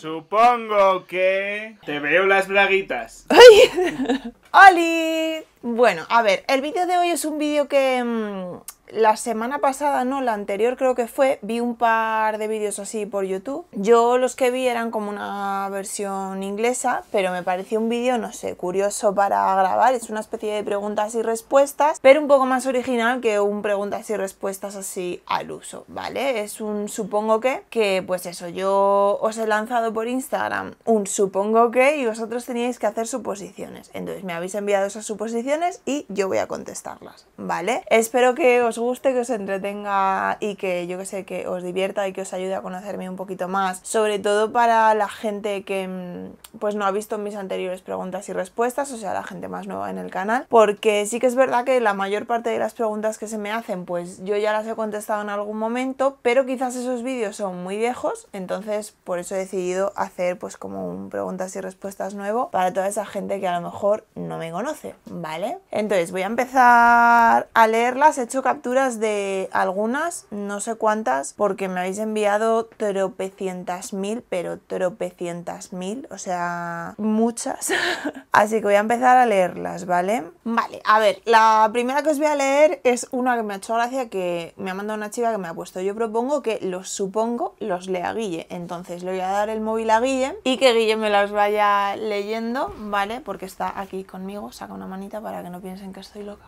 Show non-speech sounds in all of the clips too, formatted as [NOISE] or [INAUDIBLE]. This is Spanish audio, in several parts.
Supongo que... Te veo las braguitas. ¡Ay! [LAUGHS] ¡Oli! Bueno, a ver, el vídeo de hoy es un vídeo que... Mm, la semana pasada, no, la anterior creo que fue, vi un par de vídeos así por YouTube. Yo los que vi eran como una versión inglesa, pero me pareció un vídeo, no sé, curioso para grabar. Es una especie de preguntas y respuestas, pero un poco más original que un preguntas y respuestas así al uso, ¿vale? Es un supongo que, que pues eso, yo os he lanzado por Instagram un supongo que y vosotros teníais que hacer suposiciones. Entonces me habéis enviado esas suposiciones y yo voy a contestarlas, ¿vale? Espero que os guste, que os entretenga y que yo que sé, que os divierta y que os ayude a conocerme un poquito más. Sobre todo para la gente que mm, pues no ha visto mis anteriores preguntas y respuestas, o sea, la gente más nueva en el canal, porque sí que es verdad que la mayor parte de las preguntas que se me hacen, pues yo ya las he contestado en algún momento, pero quizás esos vídeos son muy viejos, entonces por eso he decidido hacer pues como un preguntas y respuestas nuevo para toda esa gente que a lo mejor no me conoce, ¿vale? Entonces voy a empezar a leerlas, he hecho captura de algunas, no sé cuántas, porque me habéis enviado tropecientas mil, pero tropecientas mil, o sea, muchas. [LAUGHS] Así que voy a empezar a leerlas, ¿vale? Vale, a ver, la primera que os voy a leer es una que me ha hecho gracia, que me ha mandado una chica que me ha puesto. Yo propongo que los supongo los lea Guille, entonces le voy a dar el móvil a Guille y que Guille me las vaya leyendo, ¿vale? Porque está aquí conmigo, saca una manita para que no piensen que estoy loca.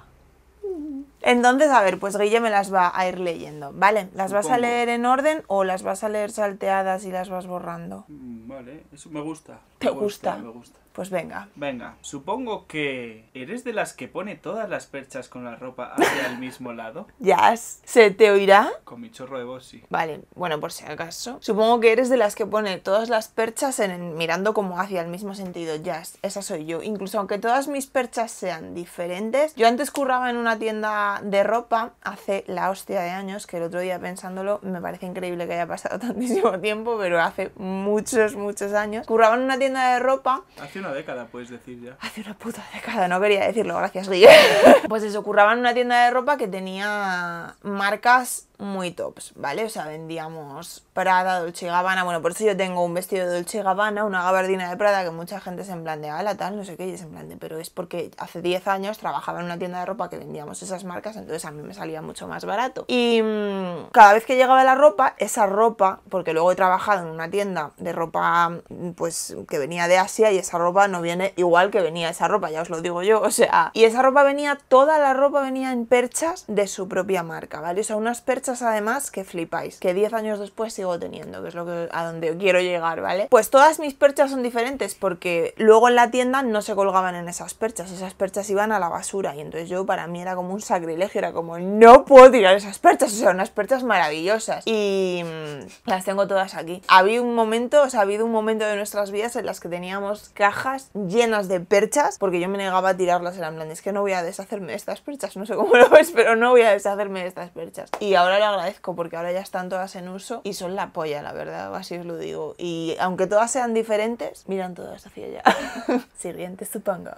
Mm. Entonces, a ver, pues Guille me las va a ir leyendo, ¿vale? ¿Las vas a leer en orden o las vas a leer salteadas y las vas borrando? Mm, vale, eso me gusta. ¿Te gusta? Me gusta. Pues venga. Venga, supongo que eres de las que pone todas las perchas con la ropa hacia el mismo lado. [LAUGHS] Ya, ¿se te oirá? Con mi chorro de voz, sí. Vale, bueno, por si acaso. Supongo que eres de las que pone todas las perchas en mirando como hacia el mismo sentido. Ya, esa soy yo. Incluso aunque todas mis perchas sean diferentes, yo antes curraba en una tienda de ropa hace la hostia de años, que el otro día pensándolo me parece increíble que haya pasado [LAUGHS] tantísimo tiempo, pero hace muchos, muchos años. Curraba en una tienda de ropa una década, puedes decir ya. Hace una puta década, no quería decirlo, gracias, Guille. [LAUGHS] pues se ocurraban en una tienda de ropa que tenía marcas muy tops, ¿vale? O sea, vendíamos Prada, Dolce Gabbana, bueno, por eso yo tengo un vestido de Dolce Gabbana, una gabardina de Prada que mucha gente se en plan tal, no sé qué, y es en pero es porque hace 10 años trabajaba en una tienda de ropa que vendíamos esas marcas, entonces a mí me salía mucho más barato. Y mm, cada vez que llegaba la ropa, esa ropa, porque luego he trabajado en una tienda de ropa, mm, pues, que venía de Asia y esa ropa no viene igual que venía esa ropa, ya os lo digo yo, [LAUGHS] o sea, y esa ropa venía, toda la ropa venía en perchas de su propia marca, ¿vale? O sea, unas perchas además que flipáis, que 10 años después sigo teniendo, que es lo que, a donde quiero llegar, ¿vale? Pues todas mis perchas son diferentes porque luego en la tienda no se colgaban en esas perchas, esas perchas iban a la basura y entonces yo para mí era como un sacrilegio, era como no puedo tirar esas perchas, o sea, unas perchas maravillosas y mm, las tengo todas aquí. Había un momento, o sea, ha habido un momento de nuestras vidas en las que teníamos cajas llenas de perchas porque yo me negaba a tirarlas, en plan, es que no voy a deshacerme de estas perchas, no sé cómo lo ves, pero no voy a deshacerme de estas perchas. Y ahora ahora lo agradezco porque ahora ya están todas en uso y son la polla, la verdad, así os lo digo. Y aunque todas sean diferentes, miran todas hacia allá. [LAUGHS] Siguiente, supongo.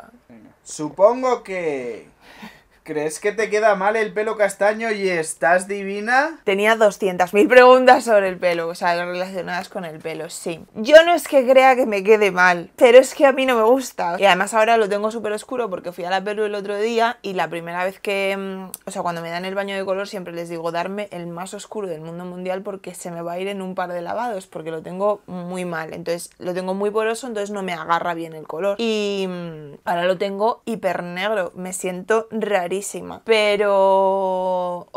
Supongo que... ¿Crees que te queda mal el pelo castaño y estás divina? Tenía 200.000 preguntas sobre el pelo, o sea, relacionadas con el pelo, sí. Yo no es que crea que me quede mal, pero es que a mí no me gusta. Y además ahora lo tengo súper oscuro porque fui a la pelu el otro día y la primera vez que, mm, o sea, cuando me dan el baño de color siempre les digo darme el más oscuro del mundo mundial porque se me va a ir en un par de lavados porque lo tengo muy mal. Entonces lo tengo muy poroso, entonces no me agarra bien el color. Y mm, ahora lo tengo hiper negro, me siento rarísimo pero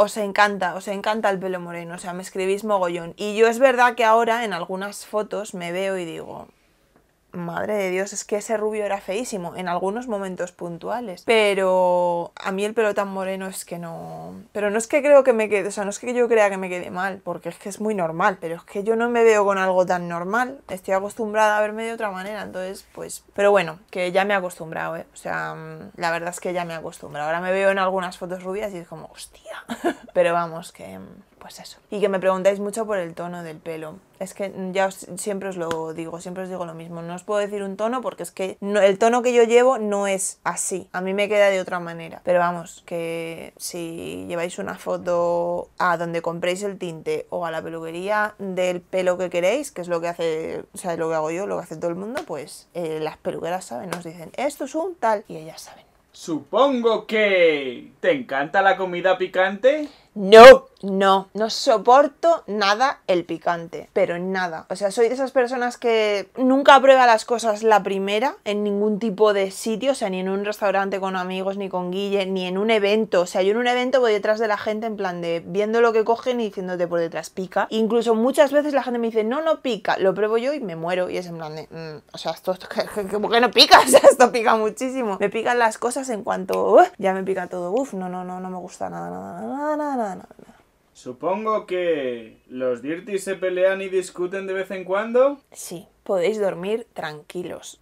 os encanta, os encanta el pelo moreno, o sea, me escribís mogollón. Y yo es verdad que ahora en algunas fotos me veo y digo, madre de Dios, es que ese rubio era feísimo en algunos momentos puntuales. Pero a mí el pelo tan moreno es que no... Pero no es que creo que me quede, o sea, no es que yo crea que me quede mal, porque es que es muy normal, pero es que yo no me veo con algo tan normal. Estoy acostumbrada a verme de otra manera, entonces pues... Pero bueno, que ya me he acostumbrado, ¿eh? O sea, mm, la verdad es que ya me he acostumbrado. Ahora me veo en algunas fotos rubias y es como, hostia. [LAUGHS] pero vamos, que... Mm, pues eso. Y que me preguntáis mucho por el tono del pelo. Es que ya siempre os lo digo, siempre os digo lo mismo. No os puedo decir un tono porque es que el tono que yo llevo no es así. A mí me queda de otra manera. Pero vamos, que si lleváis una foto a donde compréis el tinte o a la peluquería del pelo que queréis, que es lo que hace, o sea, lo que hago yo, lo que hace todo el mundo, pues eh, las peluqueras saben, nos dicen, esto es un tal y ellas saben. Supongo que... ¿Te encanta la comida picante? No, no, no soporto nada el picante, pero nada. O sea, soy de esas personas que nunca prueba las cosas la primera en ningún tipo de sitio, o sea, ni en un restaurante con amigos, ni con Guille, ni en un evento. O sea, yo en un evento voy detrás de la gente en plan de viendo lo que cogen y diciéndote por detrás pica. Incluso muchas veces la gente me dice, no, no pica, lo pruebo yo y me muero. Y es en plan de, mm, o sea, esto, ¿Por que no pica, [LAUGHS] o sea, esto pica muchísimo. Me pican las cosas en cuanto, ya me pica todo, uff, no, no, no, no me gusta nada, nada, nada, nada. nada Supongo que los Dirty se pelean y discuten de vez en cuando. Sí podéis dormir tranquilos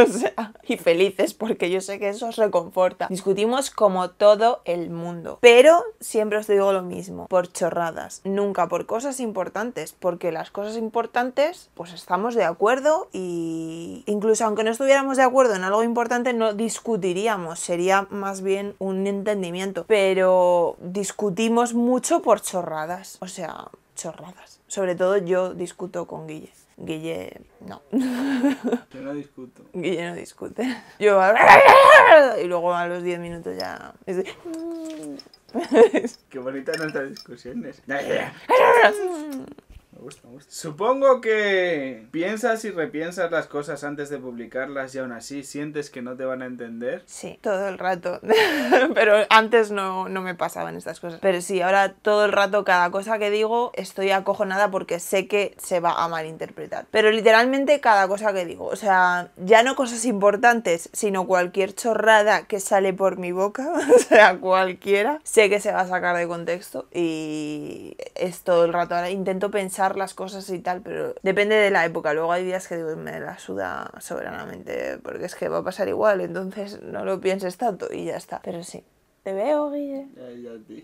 [LAUGHS] y felices porque yo sé que eso os reconforta. Discutimos como todo el mundo, pero siempre os digo lo mismo, por chorradas, nunca por cosas importantes, porque las cosas importantes pues estamos de acuerdo y incluso aunque no estuviéramos de acuerdo en algo importante no discutiríamos, sería más bien un entendimiento, pero discutimos mucho por chorradas, o sea, chorradas. Sobre todo yo discuto con Guille. Guille, no. [LAUGHS] Yo no discuto. Guille no discute. Yo... [LAUGHS] Y luego a los 10 minutos ya... Qué bonita nuestras discusiones. [LAUGHS] Me gusta, me gusta. Supongo que piensas y repiensas las cosas antes de publicarlas y aún así sientes que no te van a entender. Sí, todo el rato. [LAUGHS] Pero antes no, no me pasaban estas cosas. Pero sí, ahora todo el rato, cada cosa que digo, estoy acojonada porque sé que se va a malinterpretar. Pero literalmente cada cosa que digo. O sea, ya no cosas importantes, sino cualquier chorrada que sale por mi boca, [LAUGHS] o sea, cualquiera, sé que se va a sacar de contexto y es todo el rato. Ahora intento pensar las cosas y tal, pero depende de la época. Luego hay días que digo, me la suda soberanamente, porque es que va a pasar igual, entonces no lo pienses tanto y ya está. Pero sí. Te veo, Guille.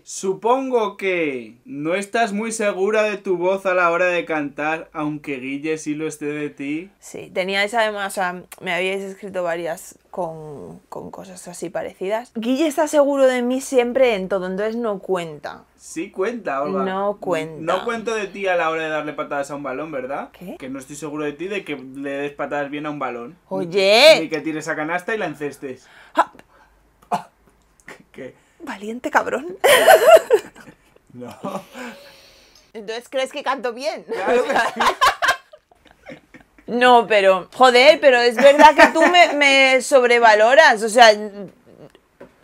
Supongo que no estás muy segura de tu voz a la hora de cantar, aunque Guille sí lo esté de ti. Sí, teníais además, o sea, me habíais escrito varias con, cosas así parecidas. Guille está seguro de mí siempre en todo, entonces no cuenta. Sí cuenta, Olga. No cuenta. No cuento de ti a la hora de darle patadas a un balón, ¿verdad? ¿Qué? Que no estoy seguro de ti de que le des patadas bien a un balón. Oye. Y que tires a canasta y la encestes. Ah, Valiente cabrón. [LAUGHS] no. Entonces, ¿crees que canto bien? No, pero, joder, pero es verdad que tú me, me sobrevaloras. O sea,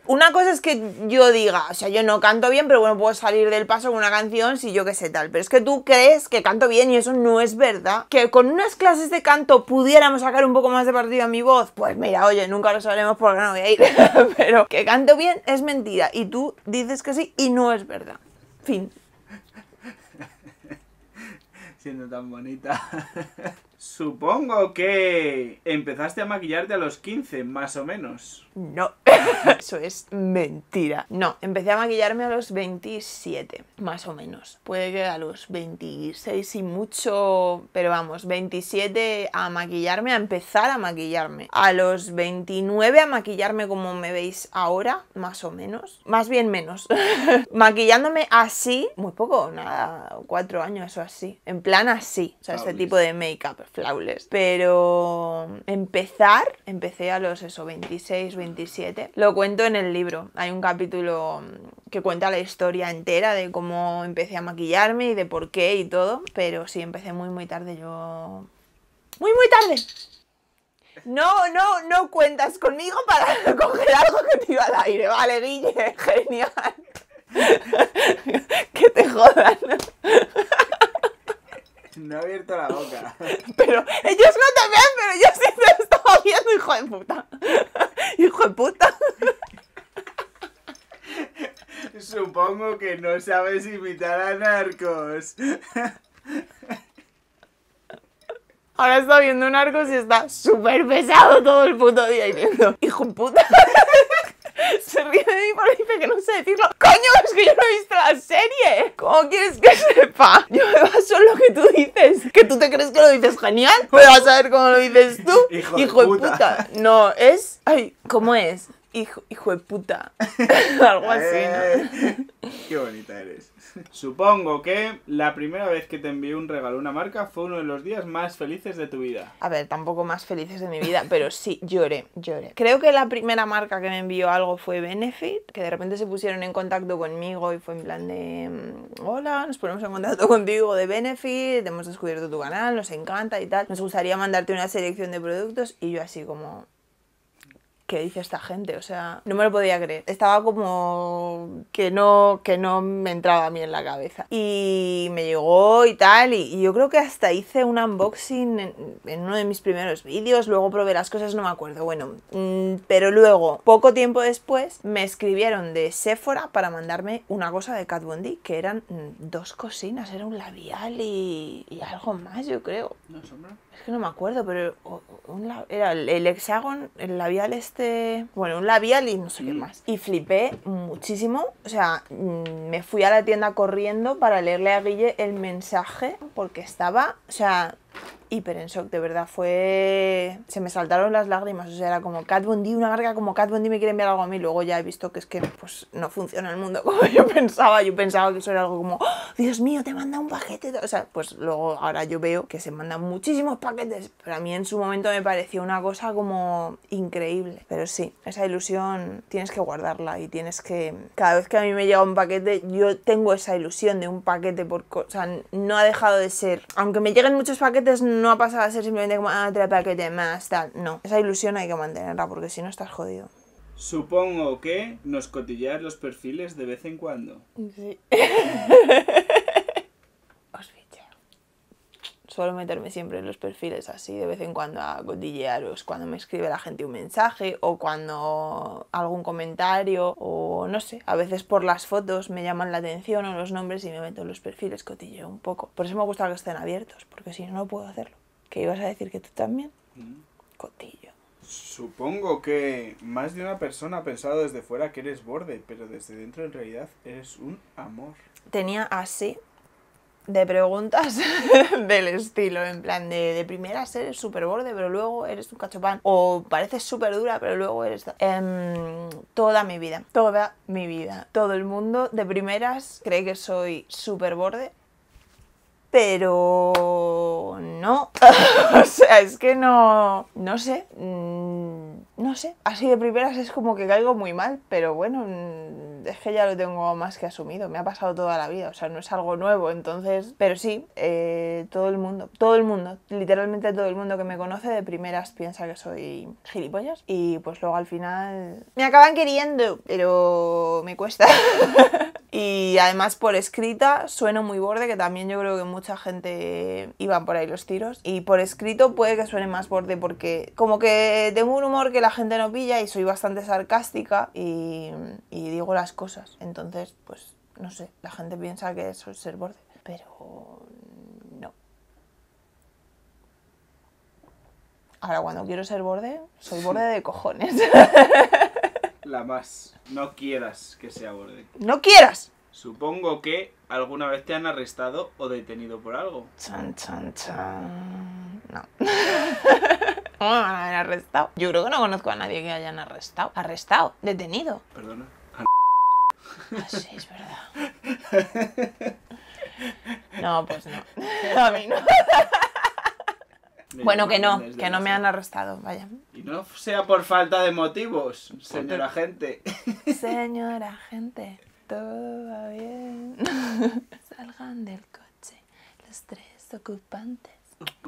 una cosa es que yo diga, o sea, yo no canto bien, pero bueno, puedo salir del paso con una canción si yo qué sé tal. Pero es que tú crees que canto bien y eso no es verdad. Que con unas clases de canto pudiéramos sacar un poco más de partido a mi voz. Pues mira, oye, nunca lo sabremos porque no voy a ir. [LAUGHS] pero que canto bien es mentira. Y tú dices que sí y no es verdad. Fin. [LAUGHS] Siendo tan bonita. [LAUGHS] Supongo que empezaste a maquillarte a los 15, más o menos. No, [LAUGHS] eso es mentira. No, empecé a maquillarme a los 27, más o menos. Puede que a los 26 y mucho, pero vamos, 27 a maquillarme, a empezar a maquillarme. A los 29 a maquillarme como me veis ahora, más o menos. Más bien menos. [LAUGHS] Maquillándome así, muy poco, nada, cuatro años o así. En plan así, o sea, este ah, tipo de make-up flaules, Pero empezar, empecé a los eso, 26, 27. Lo cuento en el libro. Hay un capítulo que cuenta la historia entera de cómo empecé a maquillarme y de por qué y todo. Pero sí, empecé muy, muy tarde. Yo. Muy, muy tarde. No, no, no cuentas conmigo para [LAUGHS] coger algo que te iba al aire, ¿vale, Guille? [LAUGHS] Genial. [LAUGHS] que te jodan. No ha abierto la boca. [LAUGHS] Pero ellos no te ven, pero yo sí te estaba viendo, hijo de puta. [LAUGHS] Hijo de puta. Supongo que no sabes imitar a narcos. Ahora está viendo narcos y está súper pesado todo el puto día y viendo. Hijo de puta. [LAUGHS] [LAUGHS] Se ríe de mí porque dice que no sé decirlo. ¡Coño, es que yo no he visto la serie! ¿Cómo quieres que [LAUGHS] sepa? Yo me baso en lo que tú dices. ¿Que tú te crees que lo dices genial? ¿Me vas a ver cómo lo dices tú? [LAUGHS] Hijo, de, puta. puta. No, es... Ay, ¿cómo es? hijo, de puta. [LAUGHS] Algo así, Qué bonita eres. Supongo que la primera vez que te envié un regalo a una marca fue uno de los días más felices de tu vida. A ver, tampoco más felices de mi vida, pero sí, lloré, lloré. Creo que la primera marca que me envió algo fue Benefit, que de repente se pusieron en contacto conmigo y fue en plan de, mm, hola, nos ponemos en contacto contigo de Benefit, hemos descubierto tu canal, nos encanta y tal, nos gustaría mandarte una selección de productos y yo así como... ¿qué dice esta gente? O sea, no me lo podía creer. Estaba como que no, que no me entraba a mí en la cabeza. Y me llegó y tal, y, yo creo que hasta hice un unboxing en, uno de mis primeros vídeos, luego probé las cosas, no me acuerdo, bueno. Mm, pero luego, poco tiempo después, me escribieron de Sephora para mandarme una cosa de Cat Von D, que eran mm, dos cosinas, era un labial y, y algo más, yo creo. No, sombra es que no me acuerdo, pero un, era el, hexágono, el labial este, bueno, un labial y no sé qué mm. más. Y flipé muchísimo, o sea, mm, me fui a la tienda corriendo para leerle a Guille el mensaje porque estaba, o sea, hiper en shock, de verdad, fue... Se me saltaron las lágrimas, o sea, era como Cat D una marca como Cat D me quiere enviar algo a mí, luego ya he visto que es que pues no funciona el mundo [LAUGHS] como yo pensaba, yo pensaba que eso era algo como, oh, Dios mío, te manda un paquete, o sea, pues luego ahora yo veo que se mandan muchísimos paquetes, pero a mí en su momento me pareció una cosa como increíble, pero sí, esa ilusión tienes que guardarla y tienes que, cada vez que a mí me llega un paquete, yo tengo esa ilusión de un paquete, por... o sea, no ha dejado de ser, aunque me lleguen muchos paquetes, no ha pasado a ser simplemente como, ah, tres más, tal. No, esa ilusión hay que mantenerla porque si no estás jodido. Supongo que nos cotillear los perfiles de vez en cuando. Sí. [LAUGHS] suelo meterme siempre en los perfiles así, de vez en cuando a cotillearos, cuando me escribe la gente un mensaje o cuando algún comentario o no sé, a veces por las fotos me llaman la atención o los nombres y me meto en los perfiles, cotilleo un poco. Por eso me gusta que estén abiertos, porque si no, no puedo hacerlo. ¿Qué ibas a decir que tú también? Mm. Cotillo. Supongo que más de una persona ha pensado desde fuera que eres borde, pero desde dentro en realidad eres un amor. Tenía así de preguntas [LAUGHS] del estilo, en plan de, de primeras eres súper borde, pero luego eres un cachopán, o pareces súper dura, pero luego eres... Em, toda mi vida, toda mi vida, todo el mundo de primeras cree que soy súper borde, pero no. [LAUGHS] o sea, es que no. No sé. Mm, no sé, así de primeras es como que caigo muy mal, pero bueno, mm, es que ya lo tengo más que asumido, me ha pasado toda la vida, o sea, no es algo nuevo, entonces, pero sí, eh, todo el mundo, todo el mundo, literalmente todo el mundo que me conoce de primeras piensa que soy gilipollas y pues luego al final me acaban queriendo, pero me cuesta. [LAUGHS] y además por escrita sueno muy borde, que también yo creo que mucha gente iban por ahí los tiros, y por escrito puede que suene más borde porque como que tengo un humor que la gente no pilla y soy bastante sarcástica y, digo las cosas. Entonces, pues no sé, la gente piensa que eso ser borde, pero no. Ahora, cuando quiero ser borde, soy borde de cojones. [LAUGHS] La más. No quieras que sea borde. ¡No quieras! Supongo que alguna vez te han arrestado o detenido por algo. Chan, chan, chan no. [LAUGHS] ¿Cómo me van arrestado? Yo creo que no conozco a nadie que hayan arrestado. Arrestado, detenido. Perdona. Así ah, es verdad. No, pues no. A mí no. Bueno, que no, que no me han arrestado, vaya. Y no sea por falta de motivos, señora gente. Señora gente, todo va bien. [LAUGHS] Salgan del coche los tres ocupantes.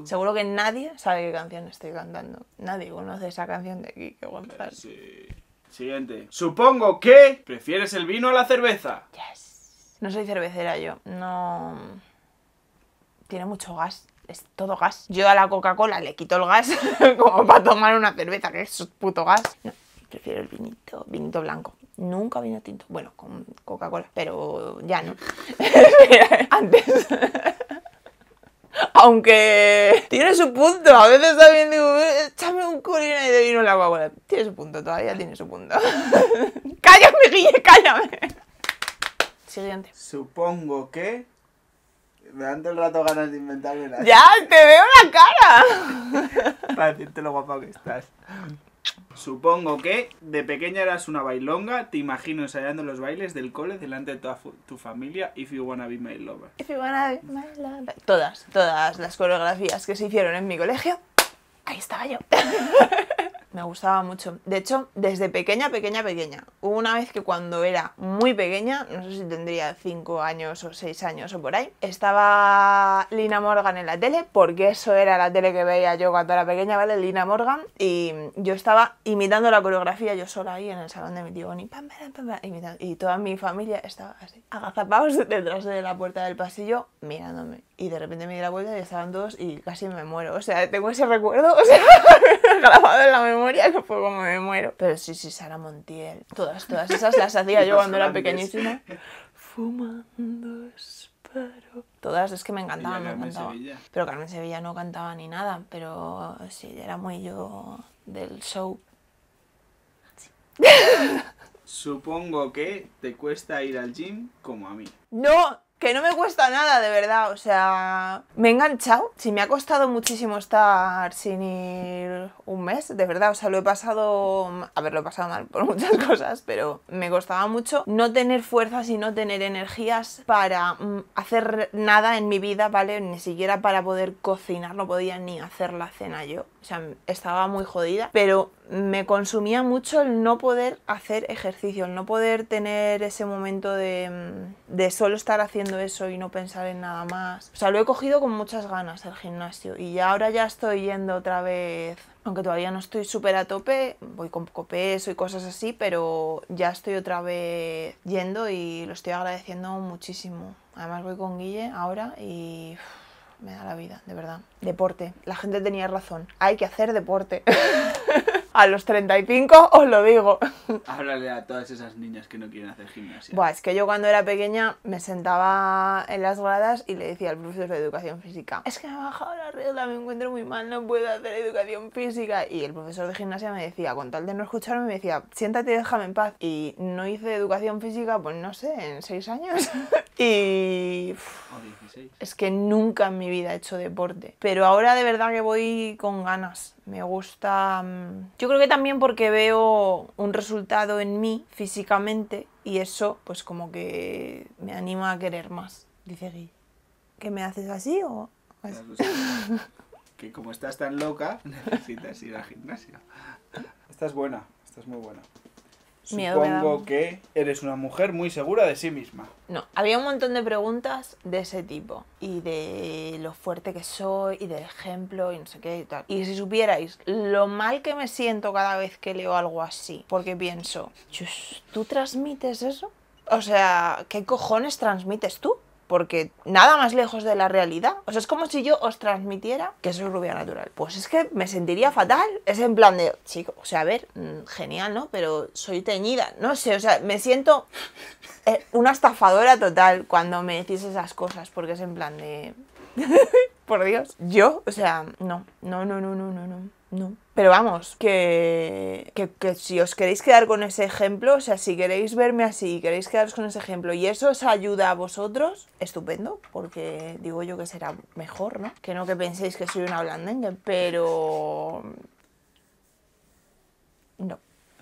Seguro que nadie sabe qué canción estoy cantando. Nadie conoce esa canción de aquí que eh, Sí. Siguiente. Supongo que prefieres el vino a la cerveza. No soy cervecera yo. No. Tiene mucho gas. Es todo gas. Yo a la Coca-Cola le quito el gas [LAUGHS] como para tomar una cerveza, que es puto gas. No, prefiero el vinito, vinito blanco. Nunca vino tinto. Bueno, con Coca-Cola, pero ya no. [LAUGHS] Antes. Aunque tiene su punto. A veces también digo, échame un culín y de vino la guagua. Tiene su punto, todavía tiene su punto. [LAUGHS] cállame, Guille, cállame. Siguiente. Supongo que. Me dan todo el rato ganas de inventarme la. ¡Ya! ¡Te veo la cara! [LAUGHS] Para decirte lo guapo que estás. Supongo que de pequeña eras una bailonga, te imagino ensayando los bailes del cole delante de toda tu familia, If You Wanna Be My Lover. If You Wanna Be My Lover. Todas, todas las coreografías que se hicieron en mi colegio, ahí estaba yo. [LAUGHS] Me gustaba mucho. De hecho, desde pequeña, pequeña, pequeña. una vez que cuando era muy pequeña, no sé si tendría cinco años o seis años o por ahí, estaba Lina Morgan en la tele, porque eso era la tele que veía yo cuando era pequeña, ¿vale? Lina Morgan. Y yo estaba imitando la coreografía yo sola ahí en el salón de mi tío Pam, pam, pam, Y toda mi familia estaba así, agazapados [LAUGHS] detrás de la puerta del pasillo, mirándome. Y de repente me di la vuelta y estaban todos y casi me muero. O sea, tengo ese recuerdo, [LAUGHS] o [LAUGHS] en la memoria memoria fue [LAUGHS] como me muero. Pero sí, sí, Sara Montiel. Todas, todas esas las hacía yo [LAUGHS] cuando era pequeñísima. Fumando esparo Todas, es que me encantaban me encantaba. Pero Carmen Sevilla no cantaba ni nada, pero sí, era muy yo del show. Supongo que te cuesta ir al gym como a mí. No, que no me cuesta nada, de verdad. O sea, me he enganchado. Sí, me ha costado muchísimo estar sin ir un mes, de verdad. O sea, lo he pasado. A ver, lo he pasado mal por [LAUGHS] muchas cosas, pero me costaba mucho no tener fuerzas y no tener energías para mm, hacer nada en mi vida, ¿vale? Ni siquiera para poder cocinar, no podía ni hacer la cena yo. O sea, estaba muy jodida, pero me consumía mucho el no poder hacer ejercicio, el no poder tener ese momento mm, de, solo estar haciendo eso y no pensar en nada más. O sea, lo he cogido con muchas ganas el gimnasio y ahora ya estoy yendo otra vez. Aunque todavía no estoy súper a tope, voy con poco peso y cosas así, pero ya estoy otra vez yendo y lo estoy agradeciendo muchísimo. Además voy con Guille ahora y me da la vida, de verdad. Deporte, la gente tenía razón, hay que hacer deporte. [LAUGHS] a los 35 os lo digo. [LAUGHS] Háblale a todas esas niñas que no quieren hacer gimnasia. es que yo cuando era pequeña me sentaba en las gradas y le decía al profesor de educación física, es que me ha bajado la regla, me encuentro muy mal, no puedo hacer educación física. Y el profesor de gimnasia me decía, con tal de no escucharme, me decía, siéntate y déjame en paz. Y no hice educación física, pues no sé, en seis años. [LAUGHS] y... Es que nunca en mi vida he hecho deporte. Pero ahora de verdad que voy con ganas. Me gusta... Mm, yo creo que también porque veo un resultado en mí físicamente y eso pues como que me anima a querer más, dice Gui. ¿Que me haces así o...? [LAUGHS] que como estás tan loca [LAUGHS] necesitas ir a gimnasio. Estás buena, estás muy buena. Supongo que eres una mujer muy segura de sí misma. No, había un montón de preguntas de ese tipo. Y de lo fuerte que soy, y del ejemplo, y no sé qué, y tal. Y si supierais lo mal que me siento cada vez que leo algo así, porque pienso, ¿tú transmites eso? O sea, ¿qué cojones transmites tú? porque nada más lejos de la realidad. O sea, es como si yo os transmitiera que soy rubia natural. Pues es que me sentiría fatal. Es en plan de, chico, o sea, a ver, mm, genial, ¿no? Pero soy teñida. No sé, o sea, me siento eh, una estafadora total cuando me decís esas cosas, porque es en plan de... [LAUGHS] Por Dios, yo, o sea, no, no, no, no, no, no, no. Pero vamos, que, si os queréis quedar con ese ejemplo, o sea, si queréis verme así, queréis quedaros con ese ejemplo y eso os ayuda a vosotros, estupendo, porque digo yo que será mejor, ¿no? Que no que penséis que soy una blandengue, pero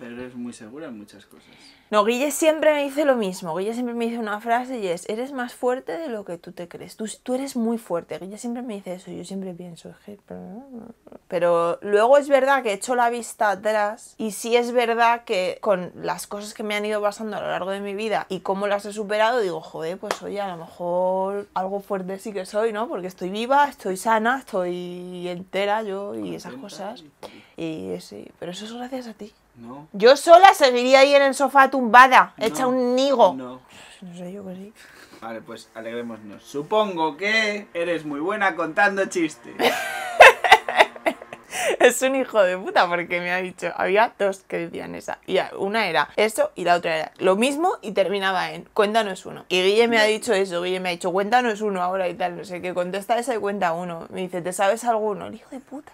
pero eres muy segura en muchas cosas. No, Guille siempre me dice lo mismo. Guille siempre me dice una frase y es, eres más fuerte de lo que tú te crees. Tú, tú eres muy fuerte. Guille siempre me dice eso. Yo siempre pienso, pero luego es verdad que he hecho la vista atrás y sí es verdad que con las cosas que me han ido pasando a lo largo de mi vida y cómo las he superado, digo, joder, pues oye, a lo mejor algo fuerte sí que soy, ¿no? Porque estoy viva, estoy sana, estoy entera yo y esas cosas. Y sí, pero eso es gracias a ti. Yo sola seguiría ahí en el sofá tumbada, hecha un nigo. No. No sé yo qué sí. Vale, pues alegrémonos. Supongo que eres muy buena contando chistes. [LAUGHS] [LAUGHS] es un hijo de puta porque me ha dicho, había dos que decían esa. Y una era eso y la otra era lo mismo y terminaba en cuéntanos uno. Y Guille me ha dicho eso, Guille me ha dicho cuéntanos uno ahora y tal, no sé qué, contesta esa y cuenta uno. Me dice, ¿te sabes alguno? El hijo de puta.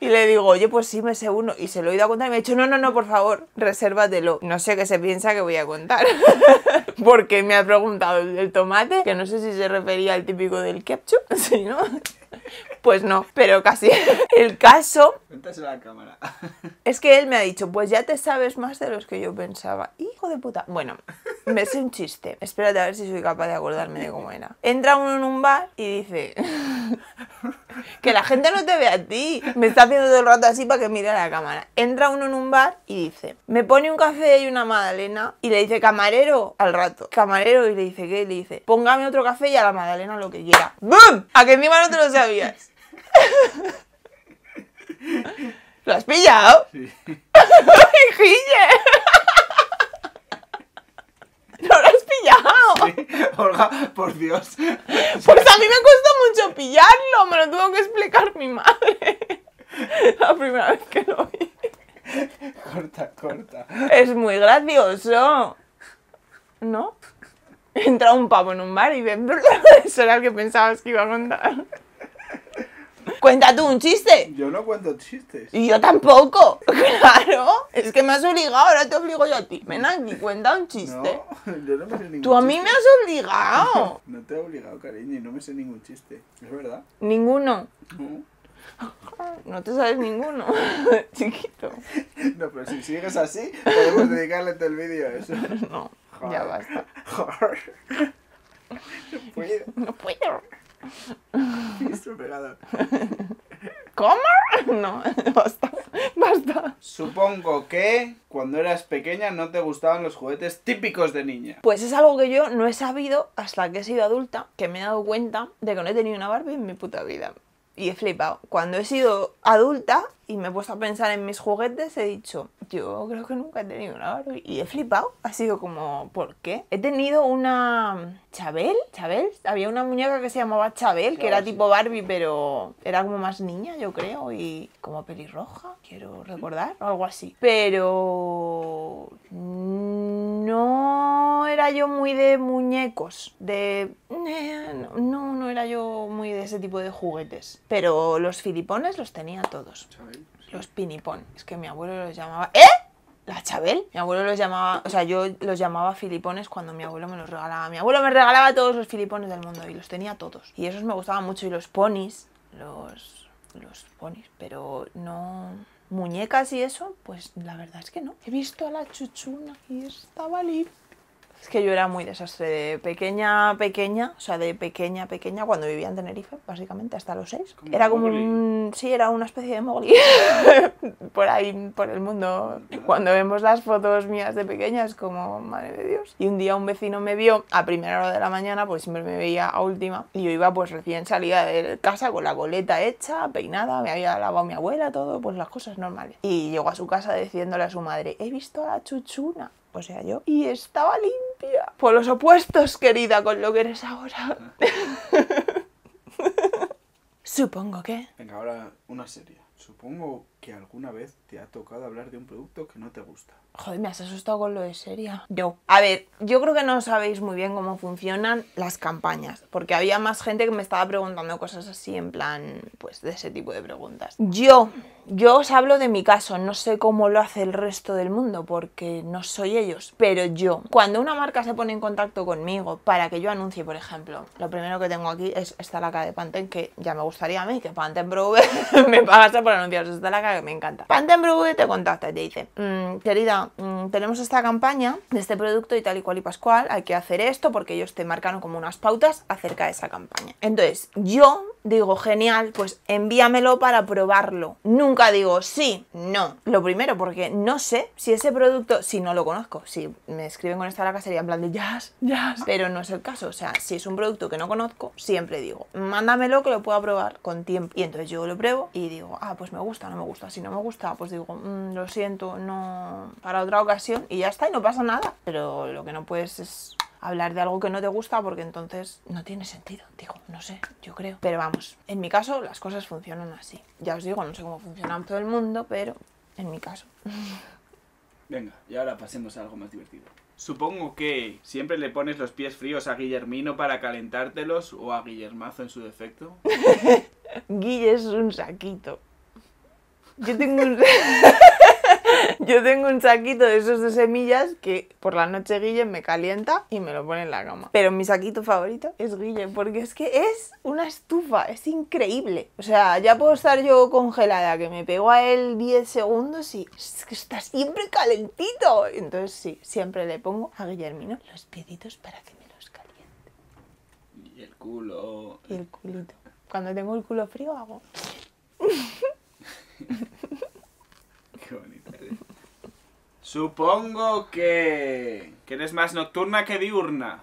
Y le digo, oye, pues sí me sé uno. Y se lo he ido a contar y me ha dicho, no, no, no, por favor, resérvatelo. No sé qué se piensa que voy a contar. [LAUGHS] porque me ha preguntado el tomate, que no sé si se refería al típico del ketchup, [LAUGHS] si no. Pues no, pero casi. [LAUGHS] El caso... la cámara. [LAUGHS] Es que él me ha dicho, pues ya te sabes más de los que yo pensaba. Hijo de puta. Bueno, me sé un chiste. Espérate a ver si soy capaz de acordarme de cómo era. Entra uno en un bar y dice... que la gente no te ve a ti. Me está haciendo todo el rato así para que mire a la cámara. Entra uno en un bar y dice... Me pone un café y una magdalena. Y le dice, camarero, al rato. Camarero y le dice, ¿qué? le dice, póngame otro café y a la magdalena lo que quiera. ¡Bum! A que encima no te lo sabías. [LAUGHS] ¿Lo has pillado? Sí. [LAUGHS] ¡No lo has pillado! Sí. Olga, por Dios. Pues a mí me costó mucho pillarlo, me lo tuvo que explicar mi madre. La primera vez que lo vi. Corta, corta. Es muy gracioso. ¿No? Entra un pavo en un bar y ve... [LAUGHS] Eso era el que pensabas que iba a contar. Cuenta tú un chiste. Yo no cuento chistes. Y yo tampoco. [LAUGHS] Claro. Es que me has obligado, ahora te obligo yo a ti. Ven aquí, cuenta un chiste. No, [LAUGHS] yo no me sé ningún Tú a mí me has obligado. [LAUGHS] No te he obligado, cariño, y no me sé ningún chiste. ¿Es verdad? Ninguno. No. No te sabes ninguno, chiquito. No, pero si sigues así, podemos dedicarle todo el vídeo a eso. No, Joder. ya basta. Joder. No puedo. No puedo. [LAUGHS] ¿Cómo? No, [LAUGHS] basta, basta. Supongo que cuando eras pequeña no te gustaban los juguetes típicos de niña. Pues es algo que yo no he sabido hasta que he sido adulta, que me he dado cuenta de que no he tenido una Barbie en mi puta vida. Y he flipado. Cuando he sido adulta, y me he puesto a pensar en mis juguetes, he dicho, yo creo que nunca he tenido una Barbie. Y he flipado, ha sido como, ¿por qué? He tenido una... ¿Chabel? ¿Chabel? Había una muñeca que se llamaba Chabel, que era tipo Barbie, pero era como más niña, yo creo, y como pelirroja, quiero recordar, o algo así. Pero... No era yo muy de muñecos, de... Eh, no, no era yo muy de ese tipo de juguetes. Pero los filipones los tenía todos los pinipón. Es que mi abuelo los llamaba... ¿Eh? ¿La Chabel? Mi abuelo los llamaba... O sea, yo los llamaba filipones cuando mi abuelo me los regalaba. Mi abuelo me regalaba todos los filipones del mundo y los tenía todos. Y esos me gustaban mucho. Y los ponis, los... Los ponis, pero no muñecas y eso, pues la verdad es que no. He visto a la chuchuna y estaba linda. Es que yo era muy desastre de pequeña, pequeña, o sea, de pequeña, pequeña, cuando vivía en Tenerife, básicamente, hasta los seis. era como un... Sí, era una especie de mogli. [LAUGHS] por ahí, por el mundo. Cuando vemos las fotos mías de pequeña es como, madre de Dios. Y un día un vecino me vio a primera hora de la mañana, pues siempre me veía a última. Y yo iba pues recién salida de casa con la coleta hecha, peinada, me había lavado mi abuela, todo, pues las cosas normales. Y llegó a su casa diciéndole a su madre, he visto a la chuchuna o sea yo, y estaba linda. Por los opuestos, querida, con lo que eres ahora. Supongo que. Venga, ahora una serie. Supongo que alguna vez te ha tocado hablar de un producto que no te gusta. Joder, me has asustado con lo de serie. Yo. A ver, yo creo que no sabéis muy bien cómo funcionan las campañas, porque había más gente que me estaba preguntando cosas así, en plan, pues de ese tipo de preguntas. Yo yo os hablo de mi caso, no sé cómo lo hace el resto del mundo porque no soy ellos, pero yo, cuando una marca se pone en contacto conmigo para que yo anuncie, por ejemplo, lo primero que tengo aquí es esta laca de Pantene que ya me gustaría a mí que Pantene Pro [LAUGHS] me pagase por anunciar esta laca que me encanta. Pantene Brew te contacta y te dice, mm, querida, mm, tenemos esta campaña de este producto y tal y cual y pascual, hay que hacer esto porque ellos te marcaron como unas pautas acerca de esa campaña. Entonces, yo digo, genial, pues envíamelo para probarlo nunca digo sí, no. Lo primero, porque no sé si ese producto, si no lo conozco, si me escriben con esta la sería en plan de jazz, yes, pero no es el caso. O sea, si es un producto que no conozco, siempre digo, mándamelo que lo pueda probar con tiempo. Y entonces yo lo pruebo y digo, ah, pues me gusta, no me gusta. Si no me gusta, pues digo, mm, lo siento, no, para otra ocasión y ya está y no pasa nada. Pero lo que no puedes es hablar de algo que no te gusta porque entonces no tiene sentido. Digo, no sé, yo creo. Pero vamos, en mi caso las cosas funcionan así. Ya os digo, no sé cómo funciona todo el mundo, pero en mi caso. Venga, y ahora pasemos a algo más divertido. Supongo que siempre le pones los pies fríos a Guillermino para calentártelos o a Guillermazo en su defecto. [LAUGHS] Guille es un saquito. Yo tengo un... [LAUGHS] [LAUGHS] Yo tengo un saquito de esos de semillas que por la noche Guille me calienta y me lo pone en la cama. Pero mi saquito favorito es Guille, porque es que es una estufa, es increíble. O sea, ya puedo estar yo congelada, que me pego a él 10 segundos y está siempre calentito. Entonces sí, siempre le pongo a Guillermino los pieditos para que me los caliente. Y el culo. Y el culito. Cuando tengo el culo frío hago... [LAUGHS] Qué bonito. Supongo que... eres más nocturna que diurna.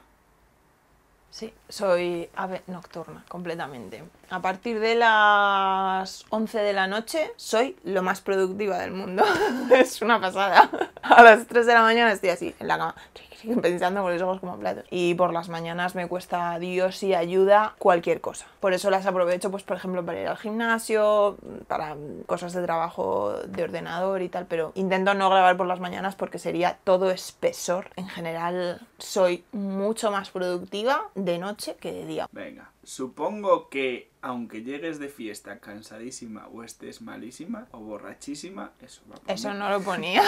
Sí, soy ave nocturna, completamente. A partir de las 11 de la noche soy lo más productiva del mundo. [LAUGHS] es una pasada. A las 3 de la mañana estoy así, en la cama. [LAUGHS] pensando con los ojos como platos. Y por las mañanas me cuesta Dios y ayuda cualquier cosa. Por eso las aprovecho, pues por ejemplo, para ir al gimnasio, para cosas de trabajo de ordenador y tal, pero intento no grabar por las mañanas porque sería todo espesor. En general soy mucho más productiva de noche que de día. Venga. Supongo que aunque llegues de fiesta cansadísima o estés malísima o borrachísima, eso va Eso no lo [LAUGHS] ponía.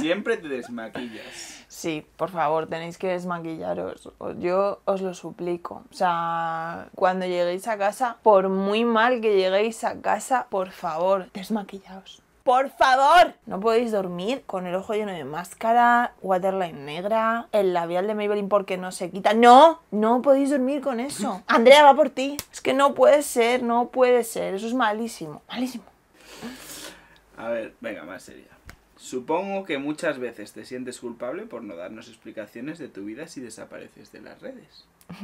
Siempre te desmaquillas. Sí, por favor, tenéis que desmaquillaros. Yo os lo suplico. O sea, cuando lleguéis a casa, por muy mal que lleguéis a casa, por favor, desmaquillaos por favor. No podéis dormir con el ojo lleno de máscara, waterline negra, el labial de Maybelline porque no se quita. No, no podéis dormir con eso. [LAUGHS] Andrea va por ti. Es que no puede ser, no puede ser. Eso es malísimo, malísimo. A ver, venga, más seria. Supongo que muchas veces te sientes culpable por no darnos explicaciones de tu vida si desapareces de las redes. [LAUGHS]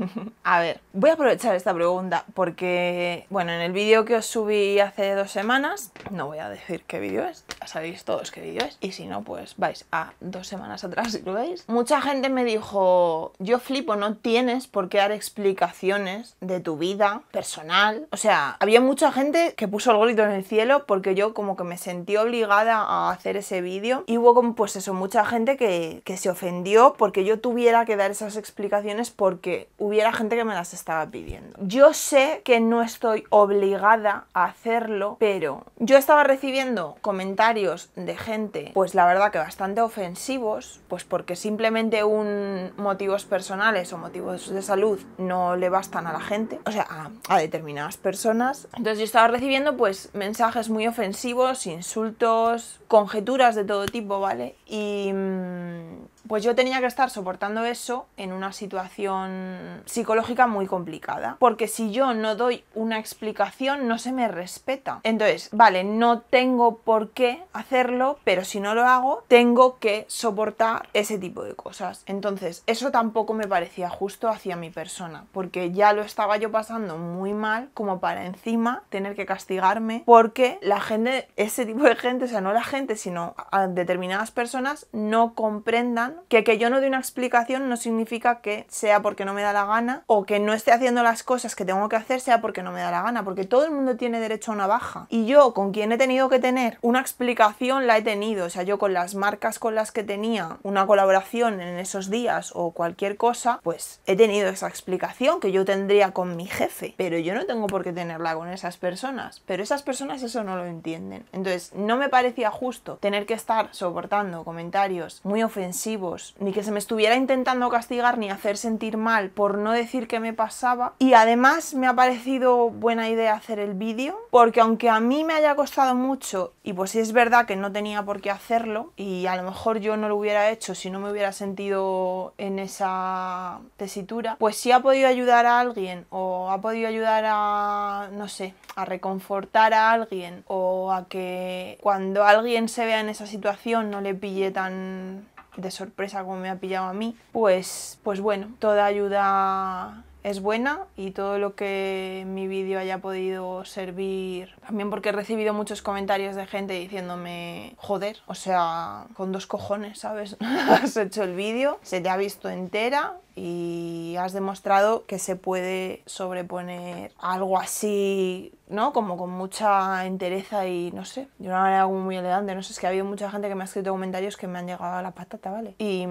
A ver, voy a aprovechar esta pregunta porque, bueno, en el vídeo que os subí hace dos semanas, no voy a decir qué vídeo es, ya sabéis todos qué vídeo es, y si no, pues vais a dos semanas atrás y lo veis. Mucha gente me dijo, yo flipo, no tienes por qué dar explicaciones de tu vida personal. O sea, había mucha gente que puso el golito en el cielo porque yo como que me sentí obligada a hacer ese vídeo y hubo como, pues eso, mucha gente que, que se ofendió porque yo tuviera que dar esas explicaciones porque hubiera gente que me las estaba pidiendo. Yo sé que no estoy obligada a hacerlo, pero yo estaba recibiendo comentarios de gente, pues la verdad que bastante ofensivos, pues porque simplemente un motivos personales o motivos de salud no le bastan a la gente, o sea, a, determinadas personas. Entonces yo estaba recibiendo pues mensajes muy ofensivos, insultos, conjeturas de todo tipo, ¿vale? Y mm, pues yo tenía que estar soportando eso en una situación psicológica muy complicada, porque si yo no doy una explicación no se me respeta. Entonces, vale, no tengo por qué hacerlo, pero si no lo hago, tengo que soportar ese tipo de cosas. Entonces, eso tampoco me parecía justo hacia mi persona, porque ya lo estaba yo pasando muy mal como para encima tener que castigarme, porque la gente, ese tipo de gente, o sea, no la gente, sino determinadas personas, no comprendan que que yo no dé una explicación no significa que sea porque no me da la gana o que no esté haciendo las cosas que tengo que hacer sea porque no me da la gana, porque todo el mundo tiene derecho a una baja. Y yo con quien he tenido que tener una explicación la he tenido, o sea, yo con las marcas con las que tenía una colaboración en esos días o cualquier cosa, pues he tenido esa explicación que yo tendría con mi jefe, pero yo no tengo por qué tenerla con esas personas, pero esas personas eso no lo entienden. Entonces, no me parecía justo tener que estar soportando comentarios muy ofensivos ni que se me estuviera intentando castigar ni hacer sentir mal por no decir qué me pasaba. Y además me ha parecido buena idea hacer el vídeo, porque aunque a mí me haya costado mucho, y pues si es verdad que no tenía por qué hacerlo, y a lo mejor yo no lo hubiera hecho si no me hubiera sentido en esa tesitura, pues si ha podido ayudar a alguien o ha podido ayudar a, no sé, a reconfortar a alguien o a que cuando alguien se vea en esa situación no le pille tan de sorpresa como me ha pillado a mí, pues, pues bueno, toda ayuda es buena y todo lo que mi vídeo haya podido servir. También porque he recibido muchos comentarios de gente diciéndome, joder, o sea, con dos cojones, ¿sabes? [LAUGHS] has hecho el vídeo, se te ha visto entera y has demostrado que se puede sobreponer algo así, ¿no? Como con mucha entereza y no sé, de una manera muy elegante. No sé, es que ha habido mucha gente que me ha escrito comentarios que me han llegado a la patata, ¿vale? Y,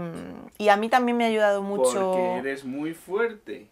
y a mí también me ha ayudado mucho. Porque eres muy fuerte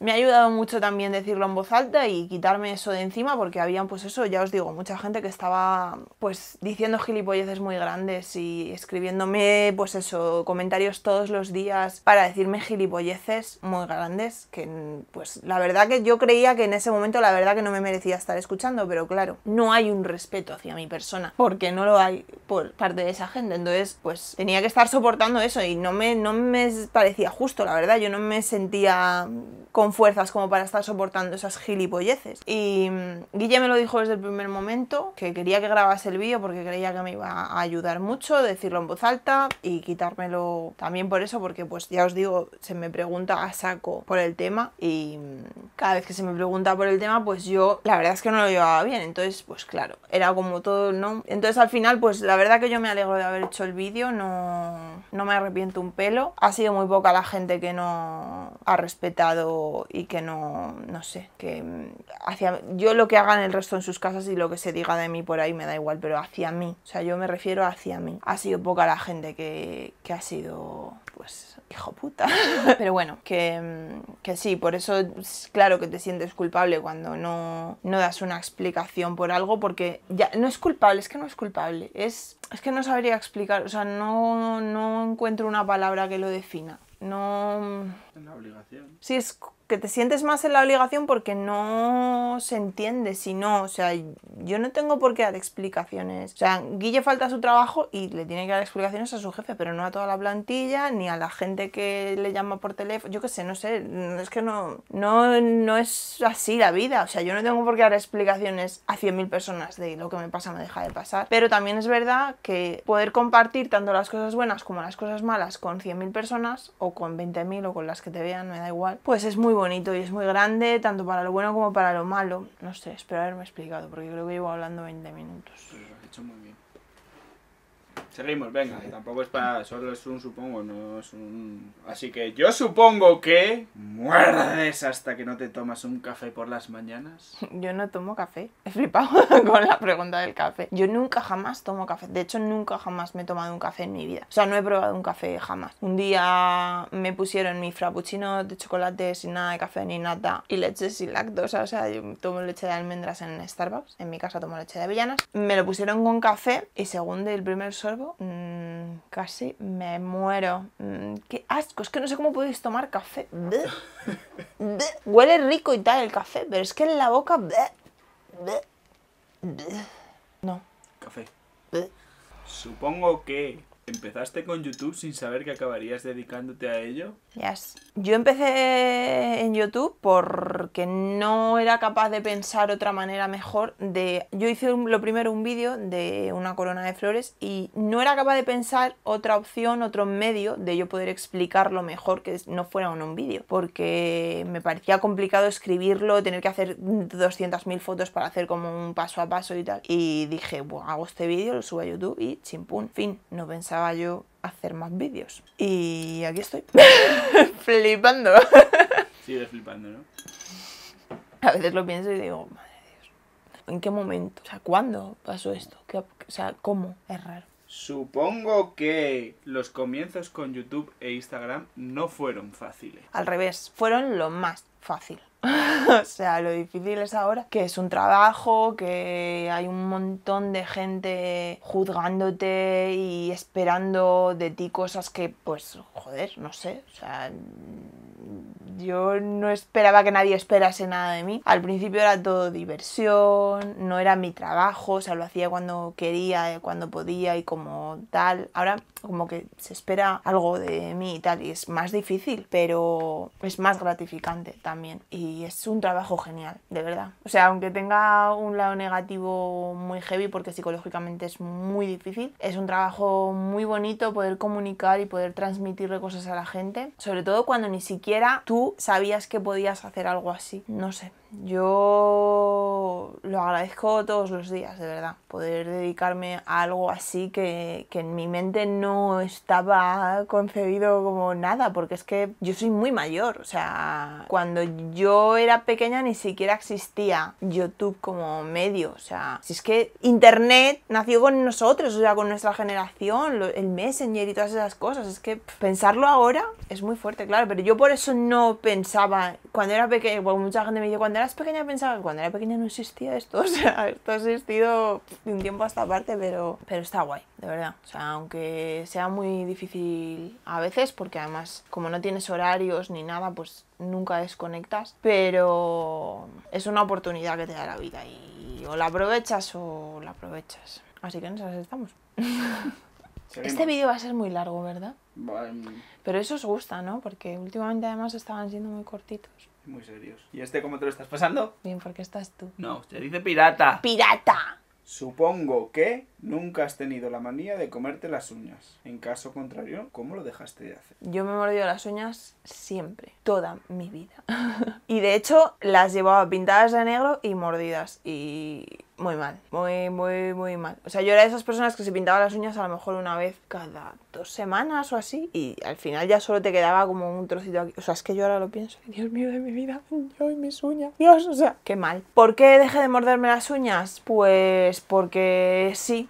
me ha ayudado mucho también decirlo en voz alta y quitarme eso de encima porque habían pues eso, ya os digo, mucha gente que estaba pues diciendo gilipolleces muy grandes y escribiéndome pues eso, comentarios todos los días para decirme gilipolleces muy grandes que pues la verdad que yo creía que en ese momento la verdad que no me merecía estar escuchando, pero claro, no hay un respeto hacia mi persona porque no lo hay por parte de esa gente, entonces pues tenía que estar soportando eso y no me, no me parecía justo, la verdad, yo no me sentía con fuerzas como para estar soportando esas gilipolleces. Y mm, Guille me lo dijo desde el primer momento, que quería que grabase el vídeo porque creía que me iba a ayudar mucho, decirlo en voz alta y quitármelo también por eso, porque pues ya os digo, se me pregunta a saco por el tema y mm, cada vez que se me pregunta por el tema, pues yo la verdad es que no lo llevaba bien, entonces pues claro, era como todo, ¿no? Entonces al final pues la verdad que yo me alegro de haber hecho el vídeo, no, no me arrepiento un pelo, ha sido muy poca la gente que no ha respetado y que no, no sé, que mm, hacia yo lo que hagan el resto en sus casas y lo que se diga de mí por ahí me da igual, pero hacia mí, o sea, yo me refiero hacia mí. Ha sido poca la gente que, ha sido, pues, hijo puta. [LAUGHS] pero bueno, mm, que, sí, por eso es claro que te sientes culpable cuando no, no das una explicación por algo, porque ya no es culpable, es que no es culpable, es es que no sabría explicar, o sea, no, no encuentro una palabra que lo defina. No... En la obligación. Sí, es que te sientes más en la obligación porque no se entiende, si no, o sea, yo no tengo por qué dar explicaciones. O sea, Guille falta su trabajo y le tiene que dar explicaciones a su jefe, pero no a toda la plantilla, ni a la gente que le llama por teléfono, yo qué sé, no sé, es que no, no, no es así la vida, o sea, yo no tengo por qué dar explicaciones a 100.000 personas de lo que me pasa me deja de pasar, pero también es verdad que poder compartir tanto las cosas buenas como las cosas malas con 100.000 personas o con 20.000 o con las que te vean, me da igual, pues es muy bonito y es muy grande, tanto para lo bueno como para lo malo. No sé, espero haberme explicado porque creo que llevo hablando 20 minutos. Pues lo hecho muy Seguimos, venga, tampoco es para. Solo es un supongo, no es un. Así que yo supongo que. ¿Muerdes hasta que no te tomas un café por las mañanas? [LAUGHS] Yo no tomo café. [LAUGHS] He flipado [LAUGHS] con la pregunta del café. Yo nunca jamás tomo café. De hecho, nunca jamás me he tomado un café en mi vida. O sea, no he probado un café jamás. Un día me pusieron mi frappuccino de chocolate sin nada de café ni nada y leches sin lactosa. O sea, yo tomo leche de almendras en Starbucks. En mi casa tomo leche de avellanas. Me lo pusieron con café y según del primer sorbo Mm, casi me muero. Mm, qué asco, es que no sé cómo podéis tomar café. Huele rico y tal el café, pero es que en la boca... no. Café. Supongo que ¿Empezaste con YouTube sin saber que acabarías dedicándote a ello? Yes. Yo empecé en YouTube porque no era capaz de pensar otra manera mejor de... Yo hice lo primero un vídeo de una corona de flores y no era capaz de pensar otra opción, otro medio de yo poder explicarlo mejor que no fuera un, un vídeo. Porque me parecía complicado escribirlo, tener que hacer 200.000 fotos para hacer como un paso a paso y tal. Y dije, bueno, hago este vídeo, lo subo a YouTube y chimpún. Fin, no pensaba yo hacer más vídeos. Y aquí estoy, [LAUGHS] flipando. Sigue flipando, ¿no? A veces lo pienso y digo, madre Dios, ¿en qué momento? O sea, ¿cuándo pasó esto? o sea, ¿cómo? Es raro. Supongo que los comienzos con YouTube e Instagram no fueron fáciles. Al revés, fueron lo más fácil. [LAUGHS] o sea, lo difícil es ahora que es un trabajo, que hay un montón de gente juzgándote y esperando de ti cosas que, pues, joder, no sé, o sea, yo no esperaba que nadie esperase nada de mí. Al principio era todo diversión, no era mi trabajo, o sea, lo hacía cuando quería, eh, cuando podía y como tal. Ahora como que se espera algo de mí y tal, y es más difícil, pero es más gratificante también. Y es un trabajo genial, de verdad. O sea, aunque tenga un lado negativo muy heavy, porque psicológicamente es muy difícil, es un trabajo muy bonito poder comunicar y poder transmitirle cosas a la gente, sobre todo cuando ni siquiera tú sabías que podías hacer algo así. No sé. Yo lo agradezco todos los días, de verdad, poder dedicarme a algo así que, que, en mi mente no estaba concebido como nada, porque es que yo soy muy mayor, o sea, cuando yo era pequeña ni siquiera existía YouTube como medio, o sea, si es que Internet nació con nosotros, o sea, con nuestra generación, el Messenger y todas esas cosas, es que pensarlo ahora es muy fuerte, claro, pero yo por eso no pensaba, cuando era pequeña, mucha gente me dice cuando eras pequeña que cuando era pequeña no existía esto, [LAUGHS] o sea, esto ha existido de un tiempo hasta parte, pero, pero está guay, de verdad. O sea, aunque sea muy difícil a veces, porque además como no tienes horarios ni nada, pues nunca desconectas, pero es una oportunidad que te da la vida y o la aprovechas o la aprovechas. Así que nos esas estamos. [LAUGHS] Este vídeo va a ser muy largo, ¿verdad? Bueno. Pero eso os gusta, ¿no? Porque últimamente además estaban siendo muy cortitos muy serios. ¿Y este cómo te lo estás pasando? Bien, porque estás tú. No, usted dice pirata. ¡Pirata! Supongo que Nunca has tenido la manía de comerte las uñas. En caso contrario, ¿cómo lo dejaste de hacer? Yo me he mordido las uñas siempre, toda mi vida. [LAUGHS] y de hecho, las llevaba pintadas de negro y mordidas. Y muy mal, muy, muy, muy mal. O sea, yo era de esas personas que se pintaban las uñas a lo mejor una vez cada dos semanas o así. Y al final ya solo te quedaba como un trocito aquí. O sea, es que yo ahora lo pienso. Dios mío de mi vida, yo y mis uñas. Dios, o sea, qué mal. ¿Por qué dejé de morderme las uñas? Pues porque sí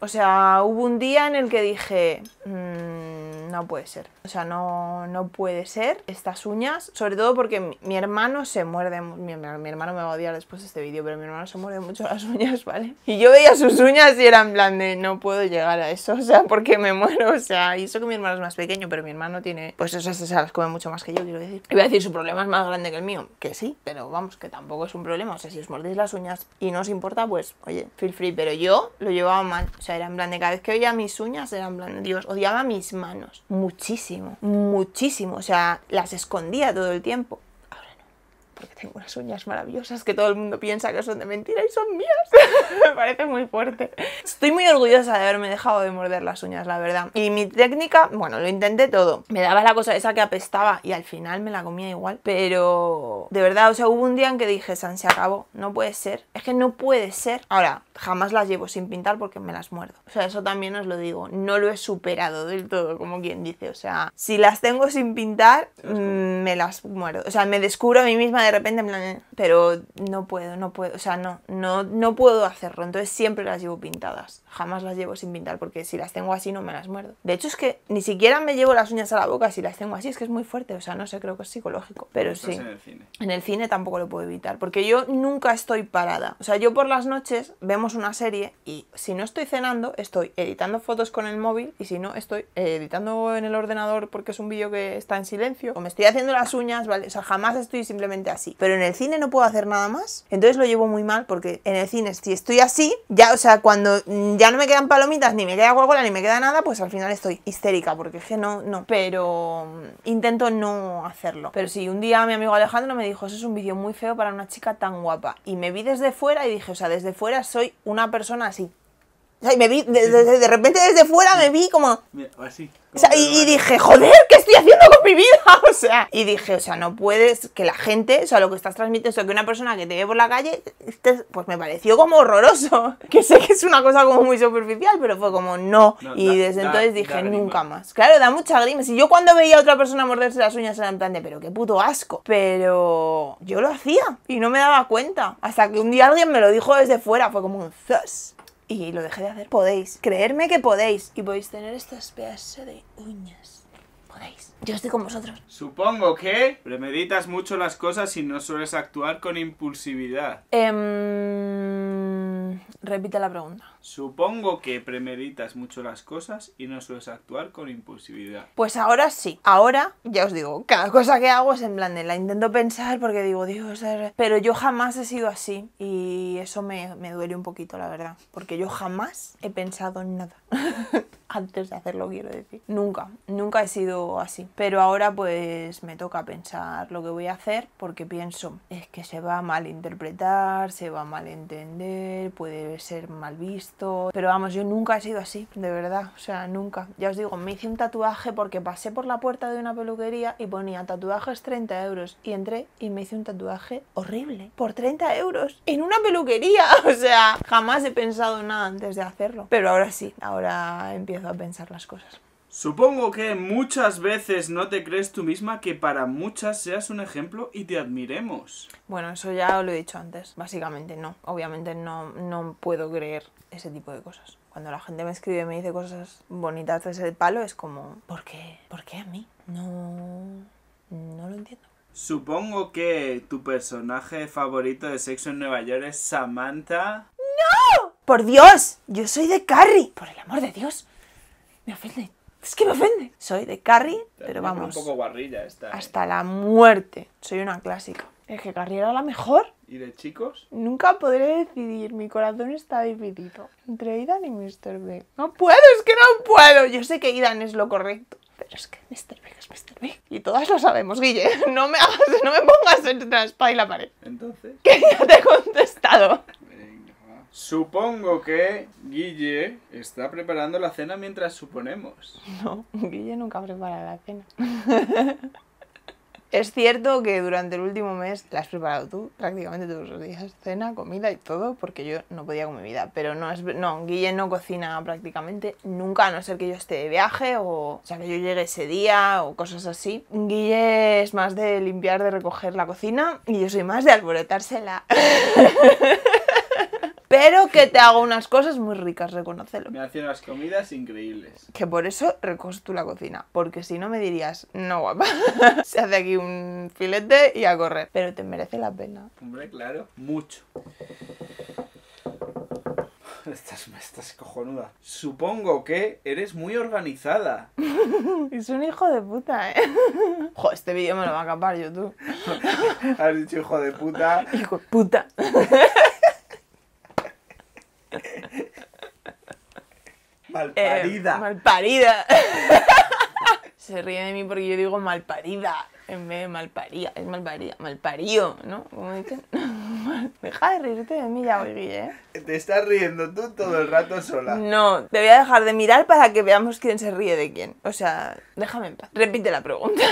O sea, hubo un día en el que dije, mm, no puede ser. O sea, no, no puede ser estas uñas. Sobre todo porque mi, hermano se muerde... Mi, hermano me va a odiar después de este vídeo, pero mi hermano se muerde mucho las uñas, [LAUGHS] ¿vale? Y yo veía sus uñas y eran en no puedo llegar a eso, [LAUGHS] o sea, porque me muero. O sea, y eso que mi hermano es más pequeño, pero mi hermano tiene... Pues eso, se las come mucho más que yo, quiero decir. Y voy a decir, su problema es más grande que el mío. Que sí, pero vamos, que tampoco es un problema. O sea, si os mordéis las uñas y no os importa, pues, oye, feel free. Pero yo lo llevaba mal. O sea, era en plan cada vez que oía mis uñas, eran en plan, Dios, odiaba mis manos. Muchísimo, muchísimo. O sea, las escondía todo el tiempo que tengo unas uñas maravillosas que todo el mundo piensa que son de mentira y son mías. [LAUGHS] me parece muy fuerte. Estoy muy orgullosa de haberme dejado de morder las uñas, la verdad. Y mi técnica, bueno, lo intenté todo. Me daba la cosa esa que apestaba y al final me la comía igual, pero de verdad, o sea, hubo un día en que dije, San, se acabó, no puede ser. Es que no puede ser. Ahora, jamás las llevo sin pintar porque me las muerdo. O sea, eso también os lo digo, no lo he superado del todo, como quien dice. O sea, si las tengo sin pintar, mm, me las muerdo. O sea, me descubro a mí misma de repente, en plan, pero no puedo, no puedo, o sea, no, no, no puedo hacerlo, entonces siempre las llevo pintadas jamás las llevo sin pintar porque si las tengo así no me las muerdo. De hecho es que ni siquiera me llevo las uñas a la boca si las tengo así, es que es muy fuerte, o sea, no sé, creo que es psicológico, pero sí. En el, cine? tampoco lo puedo evitar porque yo nunca estoy parada. O sea, yo por las noches vemos una serie y si no estoy cenando, estoy editando fotos con el móvil y si no estoy eh, editando en el ordenador porque es un vídeo que está en silencio o me estoy haciendo las uñas, ¿vale? O sea, jamás estoy simplemente así. Pero en el cine no puedo hacer nada más, entonces lo llevo muy mal porque en el cine si estoy así, ya, o sea, cuando mm, ya no me quedan palomitas, ni me queda coca ni me queda nada, pues al final estoy histérica, porque es que no, no. Pero mm, intento no hacerlo. Pero sí, un día mi amigo Alejandro me dijo, eso es un vídeo muy feo para una chica tan guapa. Y me vi desde fuera y dije, o sea, desde fuera soy una persona así o y me vi, de, repente desde fuera me vi como... así. o sea, y, dije, joder, ¿qué estoy haciendo con mi vida? [LAUGHS] O sea, y dije, o sea, no puedes que la gente, o sea, lo que estás transmitiendo, o que una persona que te ve por la calle, este, pues me pareció como horroroso. [LAUGHS] Que sé que es una cosa como muy superficial, pero fue como no. y desde entonces dije, nunca más. Claro, da mucha grima. Si yo cuando veía a otra persona morderse las uñas era en plan de, pero qué puto asco. Pero yo lo hacía y no me daba cuenta. Hasta que un día alguien me lo dijo desde fuera, fue como un zas y lo dejé de hacer. Podéis creerme que podéis y podéis tener estas pedazos de uñas. Yo estoy con vosotros. Supongo que premeditas mucho las cosas y no sueles actuar con impulsividad. Em, repite la pregunta. Supongo que premeditas mucho las cosas y no sueles actuar con impulsividad. Pues ahora sí. Ahora, ya os digo, cada cosa que hago es en plan de la intento pensar porque digo, Dios, eh". pero yo jamás he sido así y eso me, me duele un poquito, la verdad, porque yo jamás he pensado en nada. [LAUGHS] antes de hacerlo, quiero decir. Nunca, nunca he sido así. Pero ahora pues me toca pensar lo que voy a hacer porque pienso, es que se va a malinterpretar, se va a malentender, puede ser mal visto. Pero vamos, yo nunca he sido así, de verdad. O sea, nunca. Ya os digo, me hice un tatuaje porque pasé por la puerta de una peluquería y ponía tatuajes 30 euros. Y entré y me hice un tatuaje horrible por 30 euros en una peluquería. [LAUGHS] O sea, jamás he pensado nada antes de hacerlo. Pero ahora sí, ahora empiezo a pensar las cosas. Supongo que muchas veces no te crees tú misma que para muchas seas un ejemplo y te admiremos. Bueno, eso ya lo he dicho antes. Básicamente no. Obviamente no, no puedo creer ese tipo de cosas. Cuando la gente me escribe y me dice cosas bonitas de el palo, es como, ¿por qué? ¿Por qué a mí? No, no lo entiendo. Supongo que tu personaje favorito de Sexo en Nueva York es Samantha. ¡No! ¡Por Dios! Yo soy de Carrie. Por el amor de Dios. Me ofende. Es que me ofende. Soy de Carrie, pero vamos. Un poco guarrilla esta. ¿eh? Hasta la muerte. Soy una clásica. Es que Carrie era la mejor. ¿Y de chicos? Nunca podré decidir. Mi corazón está dividido entre Idan y Mr. B. No puedo, es que no puedo. Yo sé que Idan es lo correcto. Pero es que Mr. B es Mr. B. Y todas lo sabemos, Guille. [LAUGHS] No me hagas, no me pongas entre la y la pared. Entonces. Que ya te he contestado. Supongo que Guille está preparando la cena mientras suponemos. No, Guille nunca prepara la cena. [LAUGHS] es cierto que durante el último mes la has preparado tú prácticamente todos los días, cena, comida y todo, porque yo no podía con mi vida. Pero no es, no, Guille no cocina prácticamente nunca, a no ser que yo esté de viaje o, o sea que yo llegue ese día o cosas así. Guille es más de limpiar, de recoger la cocina y yo soy más de alborotársela. [LAUGHS] pero que te hago unas cosas muy ricas, reconocelo. Me haces unas comidas increíbles. Que por eso recoges tú la cocina, porque si no me dirías, no guapa, [LAUGHS] se hace aquí un filete y a correr. Pero te merece la pena. Hombre, claro, mucho. Estás, cojonuda. Supongo que eres muy organizada. [LAUGHS] es un hijo de puta, ¿eh? [LAUGHS] Jo, este vídeo me lo va a acabar YouTube. Has dicho hijo de puta. Hijo de puta. [LAUGHS] malparida. Eh, malparida. [LAUGHS] Se ríe de mí porque yo digo malparida en vez de malparía. Es malparida, malparío, ¿no? Como dicen. [LAUGHS] Deja de reírte de mí ya, hoy, ¿eh? Te estás riendo tú todo el rato sola. No, te voy a dejar de mirar para que veamos quién se ríe de quién. O sea, déjame en paz. Repite la pregunta.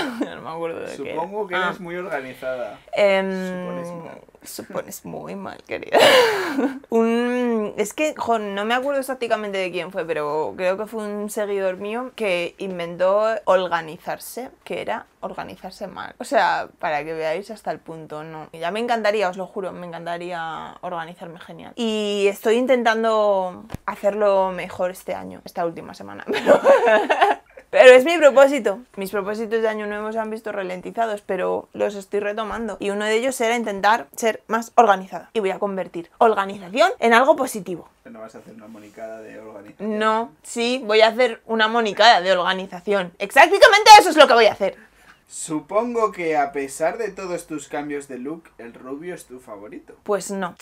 Supongo que eres ah. muy organizada. Em, Supones [LAUGHS] muy mal, querida. [LAUGHS] un, es que, no me acuerdo exactamente de quién fue, pero creo que fue un seguidor mío que inventó organizarse, que era organizarse mal. O sea, para que veáis hasta el punto, no. Ya me encantaría, os lo juro, me encantaría organizarme genial. Y estoy intentando hacerlo mejor este año, esta última semana. [LAUGHS] Pero... Pero es mi propósito. Mis propósitos de año nuevo se han visto ralentizados, pero los estoy retomando. Y uno de ellos era intentar ser más organizada. Y voy a convertir organización en algo positivo. No vas a hacer una monicada de organización. No, sí, voy a hacer una monicada de organización. Exactamente eso es lo que voy a hacer. Supongo que a pesar de todos tus cambios de look, el rubio es tu favorito. Pues no.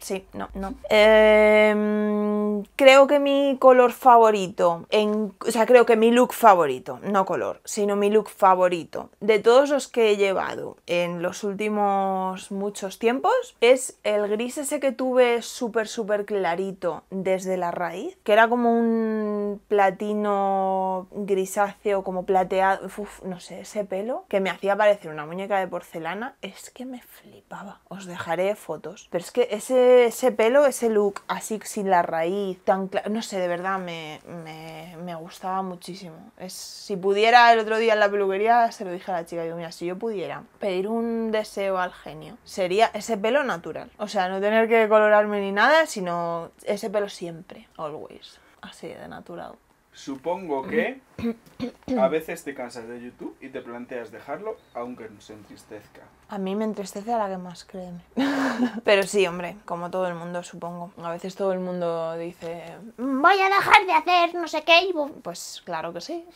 Sí, no, no. Em, creo que mi color favorito, en, o sea, creo que mi look favorito, no color, sino mi look favorito, de todos los que he llevado en los últimos muchos tiempos, es el gris ese que tuve súper, súper clarito desde la raíz, que era como un platino grisáceo, como plateado no sé, ese pelo que me hacía parecer una muñeca de porcelana, es que me flipaba. Os dejaré fotos. Pero es que ese, ese pelo, ese look así sin la raíz, tan no sé, de verdad me, me, gustaba muchísimo. Es, si pudiera el otro día en la peluquería, se lo dije a la chica, digo, mira, si yo pudiera pedir un deseo al genio, sería ese pelo natural. O sea, no tener que colorarme ni nada, sino ese pelo siempre, always. Así de natural. Supongo que [COUGHS] a veces te cansas de YouTube y te planteas dejarlo, aunque nos se entristezca. A mí me entristece a la que más, créeme. [LAUGHS] Pero sí, hombre, como todo el mundo, supongo. A veces todo el mundo dice, voy a dejar de hacer no sé qué. Y pues claro que sí.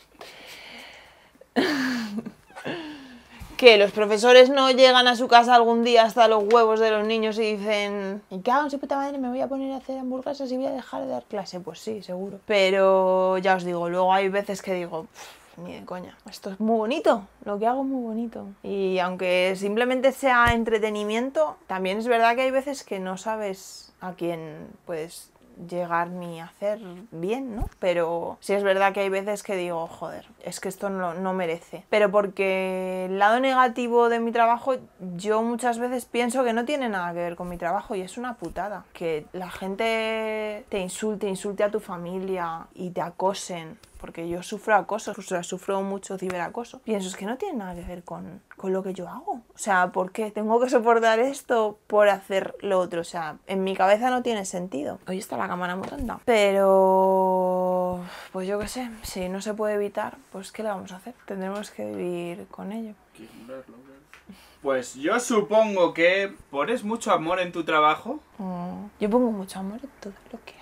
[LAUGHS] que los profesores no llegan a su casa algún día hasta los huevos de los niños y dicen, ¿y qué hago? puta madre me voy a poner a hacer hamburguesas y voy a dejar de dar clase. Pues sí, seguro. Pero ya os digo, luego hay veces que digo, ni de coña. Esto es muy bonito, lo que hago es muy bonito. Y aunque simplemente sea entretenimiento, también es verdad que hay veces que no sabes a quién puedes llegar ni hacer bien, ¿no? Pero sí es verdad que hay veces que digo, joder, es que esto no, no merece. Pero porque el lado negativo de mi trabajo, yo muchas veces pienso que no tiene nada que ver con mi trabajo y es una putada. Que la gente te insulte, insulte a tu familia y te acosen porque yo sufro acoso, o sea, sufro mucho ciberacoso. Pienso, es que no tiene nada que ver con, lo que yo hago. O sea, ¿por qué tengo que soportar esto por hacer lo otro? O sea, en mi cabeza no tiene sentido. Hoy está la cámara muy tonta. Pero... Pues yo qué sé, si no se puede evitar, pues ¿qué le vamos a hacer? Tendremos que vivir con ello. Pues yo supongo que pones mucho amor en tu trabajo. Mm, yo pongo mucho amor en todo lo que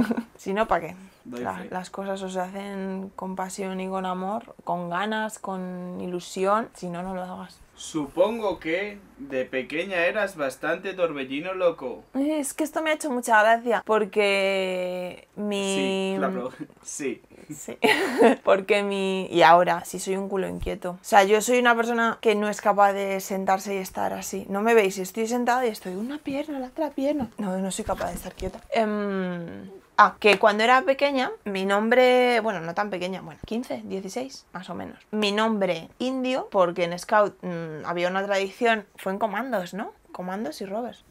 hago. [LAUGHS] si no, ¿para qué? las cosas os hacen con pasión y con amor, con ganas, con ilusión, si no, no lo hagas. Supongo que de pequeña eras bastante torbellino loco. Es que esto me ha hecho mucha gracia porque mi... Sí, claro. [LAUGHS] sí. sí. [LAUGHS] porque mi... Y ahora, sí soy un culo inquieto. O sea, yo soy una persona que no es capaz de sentarse y estar así. No me veis, estoy sentada y estoy una pierna, la otra pierna. No, no soy capaz de estar quieta. Em, Ah, que cuando era pequeña, mi nombre, bueno, no tan pequeña, bueno, 15, 16, más o menos. Mi nombre indio, porque en Scout mm, había una tradición, fue en comandos, ¿no? Comandos y Rovers.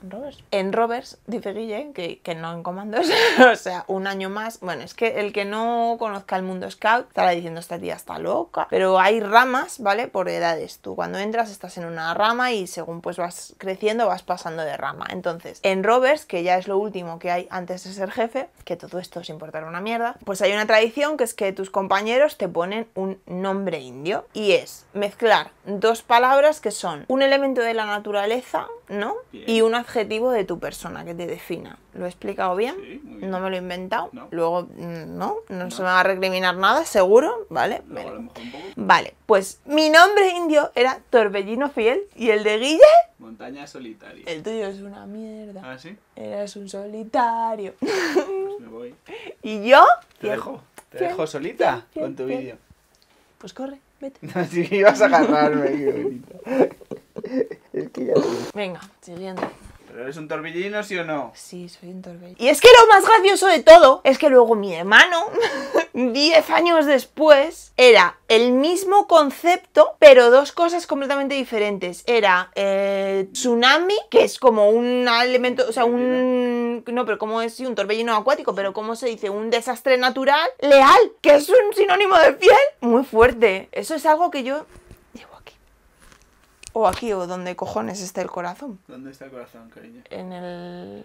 En Rovers, dice Guille, que, no en Comandos. [LAUGHS] o sea, un año más. Bueno, es que el que no conozca el mundo scout estará diciendo esta tía está loca. Pero hay ramas, ¿vale? Por edades. Tú cuando entras estás en una rama y según pues vas creciendo vas pasando de rama. Entonces, en Rovers, que ya es lo último que hay antes de ser jefe, que todo esto sin importar una mierda, pues hay una tradición que es que tus compañeros te ponen un nombre indio y es mezclar dos palabras que son un elemento de la naturaleza ¿no? Y un adjetivo de tu persona que te defina. ¿Lo he explicado bien? No me lo he inventado. Luego, mm, no, no, se me va a recriminar nada, seguro, ¿vale? Vale, pues mi nombre indio era Torbellino Fiel y el de Guille... Montaña solitaria. El tuyo es una mierda. ¿Ah, sí? Eres un solitario. Pues me voy. [LAUGHS] ¿Y yo? Te dejo, te dejo solita con tu vídeo. Pues corre, vete. Si [LAUGHS] ibas a agarrarme, [LAUGHS] Venga, siguiente. ¿Pero eres un torbellino, sí o no? Sí, soy un torbellino. Y es que lo más gracioso de todo es que luego mi hermano, 10 [LAUGHS] años después, era el mismo concepto, pero dos cosas completamente diferentes. Era eh, tsunami, que es como un elemento, o sea, un... No, pero como es sí, un torbellino acuático, pero como se dice, un desastre natural. Leal, que es un sinónimo de fiel. Muy fuerte. Eso es algo que yo o aquí, o donde cojones está el corazón. ¿Dónde está el corazón, cariño? En el...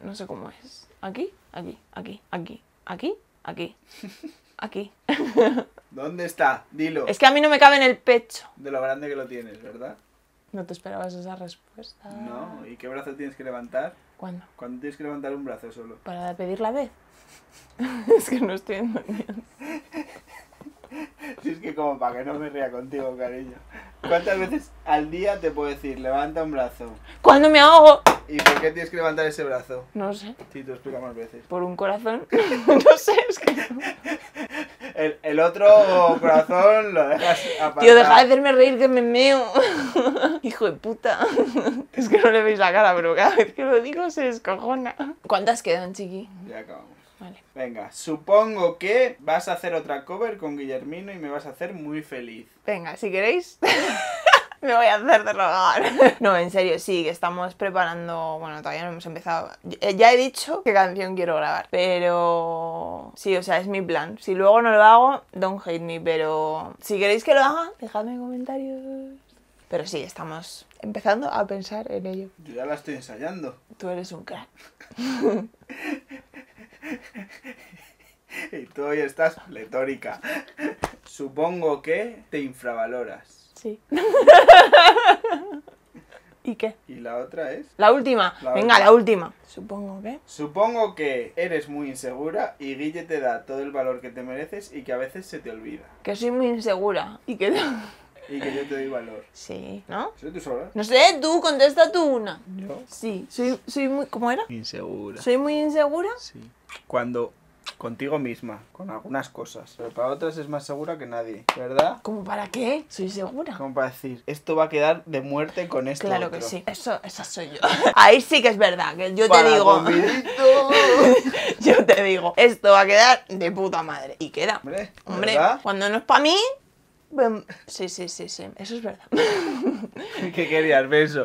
no sé cómo es. ¿Aquí? Aquí, aquí, aquí, aquí, aquí, aquí. ¿Dónde está? Dilo. Es que a mí no me cabe en el pecho. De lo grande que lo tienes, ¿verdad? No te esperabas esa respuesta. No, ¿y qué brazo tienes que levantar? ¿Cuándo? Cuando tienes que levantar un brazo solo. Para pedir la vez. [LAUGHS] es que no estoy entendiendo. Si es que como para que no me ría contigo, cariño. ¿Cuántas veces al día te puedo decir, levanta un brazo? ¿Cuándo me ahogo! ¿Y por qué tienes que levantar ese brazo? No sé. Sí, te explica más veces. ¿Por un corazón? [LAUGHS] no sé, es que... El, otro corazón lo dejas aparte. Tío, deja de hacerme reír que me meo. [LAUGHS] Hijo de puta. es que no le veis la cara, pero cada vez que lo digo se descojona. ¿Cuántas quedan, chiqui? Ya acabamos. Venga, supongo que vas a hacer otra cover con Guillermino y me vas a hacer muy feliz. Venga, si queréis. [LAUGHS] me voy a hacer de rogar. [LAUGHS] No, en serio, sí, que estamos preparando. Bueno, todavía no hemos empezado. Ya he dicho qué canción quiero grabar, pero. Sí, o sea, es mi plan. Si luego no lo hago, don't hate me, pero. Si queréis que lo haga, dejadme en comentarios. Pero sí, estamos empezando a pensar en ello. Yo ya la estoy ensayando. Tú eres un crack. [LAUGHS] [LAUGHS] y tú hoy estás letórica Supongo que te infravaloras. Sí. [LAUGHS] ¿Y qué? ¿Y la otra es? La última. Venga, la última. Supongo que. Supongo que eres muy insegura y Guille te da todo el valor que te mereces y que a veces se te olvida. Que soy muy insegura y que. y que yo te doy valor. Sí, ¿no? ¿Soy tú sola? No sé, tú, contesta tú una. ¿Yo? Sí. Soy, soy muy. ¿Cómo era? Insegura. ¿Soy muy insegura? Sí cuando contigo misma, con algunas cosas, pero para otras es más segura que nadie, ¿verdad? ¿Cómo para qué? Soy segura. Como para decir, esto va a quedar de muerte con esto. Claro que sí, eso, esa soy yo. [LAUGHS] Ahí sí que es verdad, que yo te digo... [LAUGHS] yo te digo, esto va a quedar de puta madre. Y queda. Hombre, Hombre cuando no es para mí, Sí, sí, sí, sí, eso es verdad. [LAUGHS] ¿Qué querías, beso? [LAUGHS]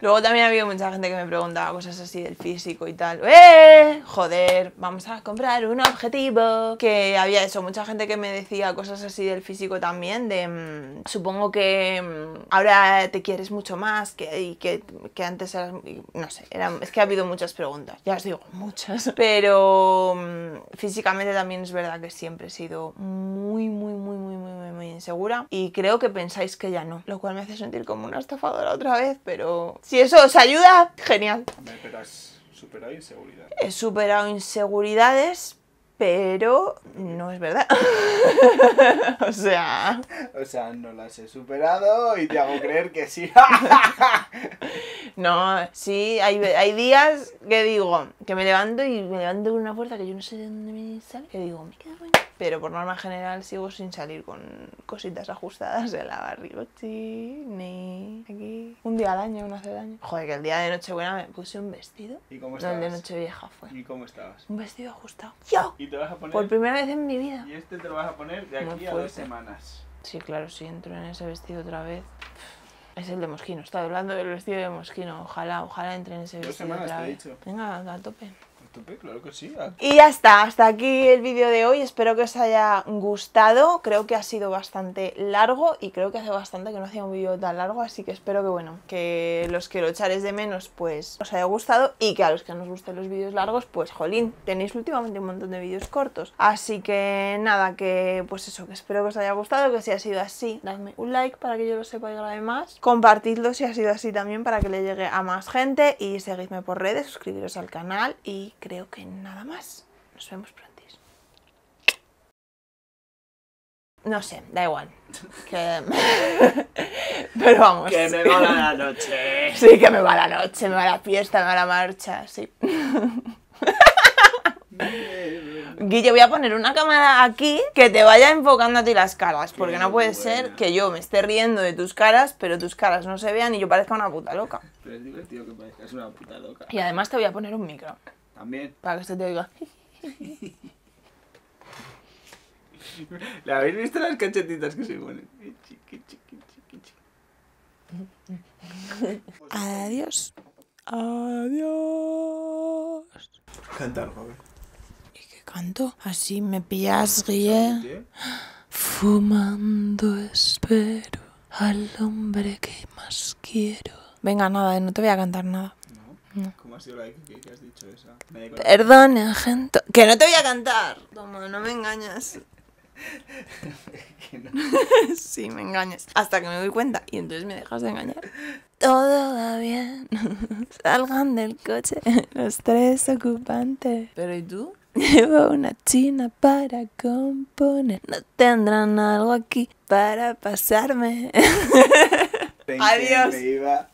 Luego también ha habido mucha gente que me preguntaba cosas así del físico y tal. ¡Eh! Joder, vamos a comprar un objetivo. Que había eso, mucha gente que me decía cosas así del físico también, de mm, supongo que mm, ahora te quieres mucho más que, que, antes eras, no sé, es que ha habido muchas preguntas, ya os digo, [LAUGHS] muchas. Pero mm, físicamente también es verdad que siempre he sido muy, muy, muy, muy, muy, muy insegura y creo que pensáis que ya no, lo cual me hace sentir como una estafadora otra vez, pero si eso os ayuda, genial. Pero has superado inseguridades. He superado inseguridades, pero no es verdad. [LAUGHS] o sea. O sea, no las he superado y te hago creer que sí. [LAUGHS] no, sí, hay, hay, días que digo, que me levanto y me levanto con una fuerza que yo no sé de dónde me sale, que digo, me queda bueno pero por norma general sigo sin salir con cositas ajustadas de la barriga. ni aquí. Un día al año, no hace daño. Joder, que el día de Nochebuena me puse un vestido. ¿Y cómo estabas? Nochevieja fue. ¿Y cómo estabas? Un vestido ajustado. ¡Yo! ¿Y te vas a poner? Por primera vez en mi vida. Y este te lo vas a poner de aquí a dos semanas. Sí, claro, si entro en ese vestido otra vez. Es el de Mosquino, estaba hablando del vestido de Mosquino. Ojalá, ojalá entre en ese vestido. Dos semanas he dicho. Venga, a tope. Y ya está, hasta aquí el vídeo de hoy. Espero que os haya gustado. Creo que ha sido bastante largo y creo que hace bastante que no hacía un vídeo tan largo, así que espero que, bueno, que los que lo echaréis de menos, pues os haya gustado y que a los que nos gusten los vídeos largos, pues jolín, tenéis últimamente un montón de vídeos cortos. Así que nada, que pues eso, que espero que os haya gustado, que si ha sido así, dadme un like para que yo lo sepa y grabe más. Compartidlo si ha sido así también para que le llegue a más gente y seguidme por redes, suscribiros al canal y creo que nada más. Nos vemos prontis. No sé, da igual. [LAUGHS] Que... [LAUGHS] Pero vamos. Que me va la [LAUGHS] noche. Sí, que me va la noche, me va la fiesta, me va la marcha, sí. Guille, voy a poner una cámara aquí que te vaya enfocando a ti las caras, porque no puede ser que yo me esté riendo de tus caras, pero tus caras no se vean y yo parezca una puta loca. Pero es divertido que parezcas una puta loca. Y además te voy a poner un micro. También. Para que se te oiga. [LAUGHS] ¿La habéis visto las cachetitas que se ponen? Adiós. Adiós. Cantar, joven. ¿Y qué canto? Así me pillas, bien Fumando espero al hombre que más quiero. Venga, nada, eh, no te voy a cantar nada. ¿Cómo ha sido la que, que has dicho esa? Perdona, gente. Que no te voy a cantar. Toma, no me engañas. [LAUGHS] no. [LAUGHS] sí, me engañas. Hasta que me doy cuenta y entonces me dejas de engañar. Todo va bien. [LAUGHS] Salgan del coche los tres ocupantes. ¿Pero y tú? Llevo una china para componer. No tendrán algo aquí para pasarme. Adiós.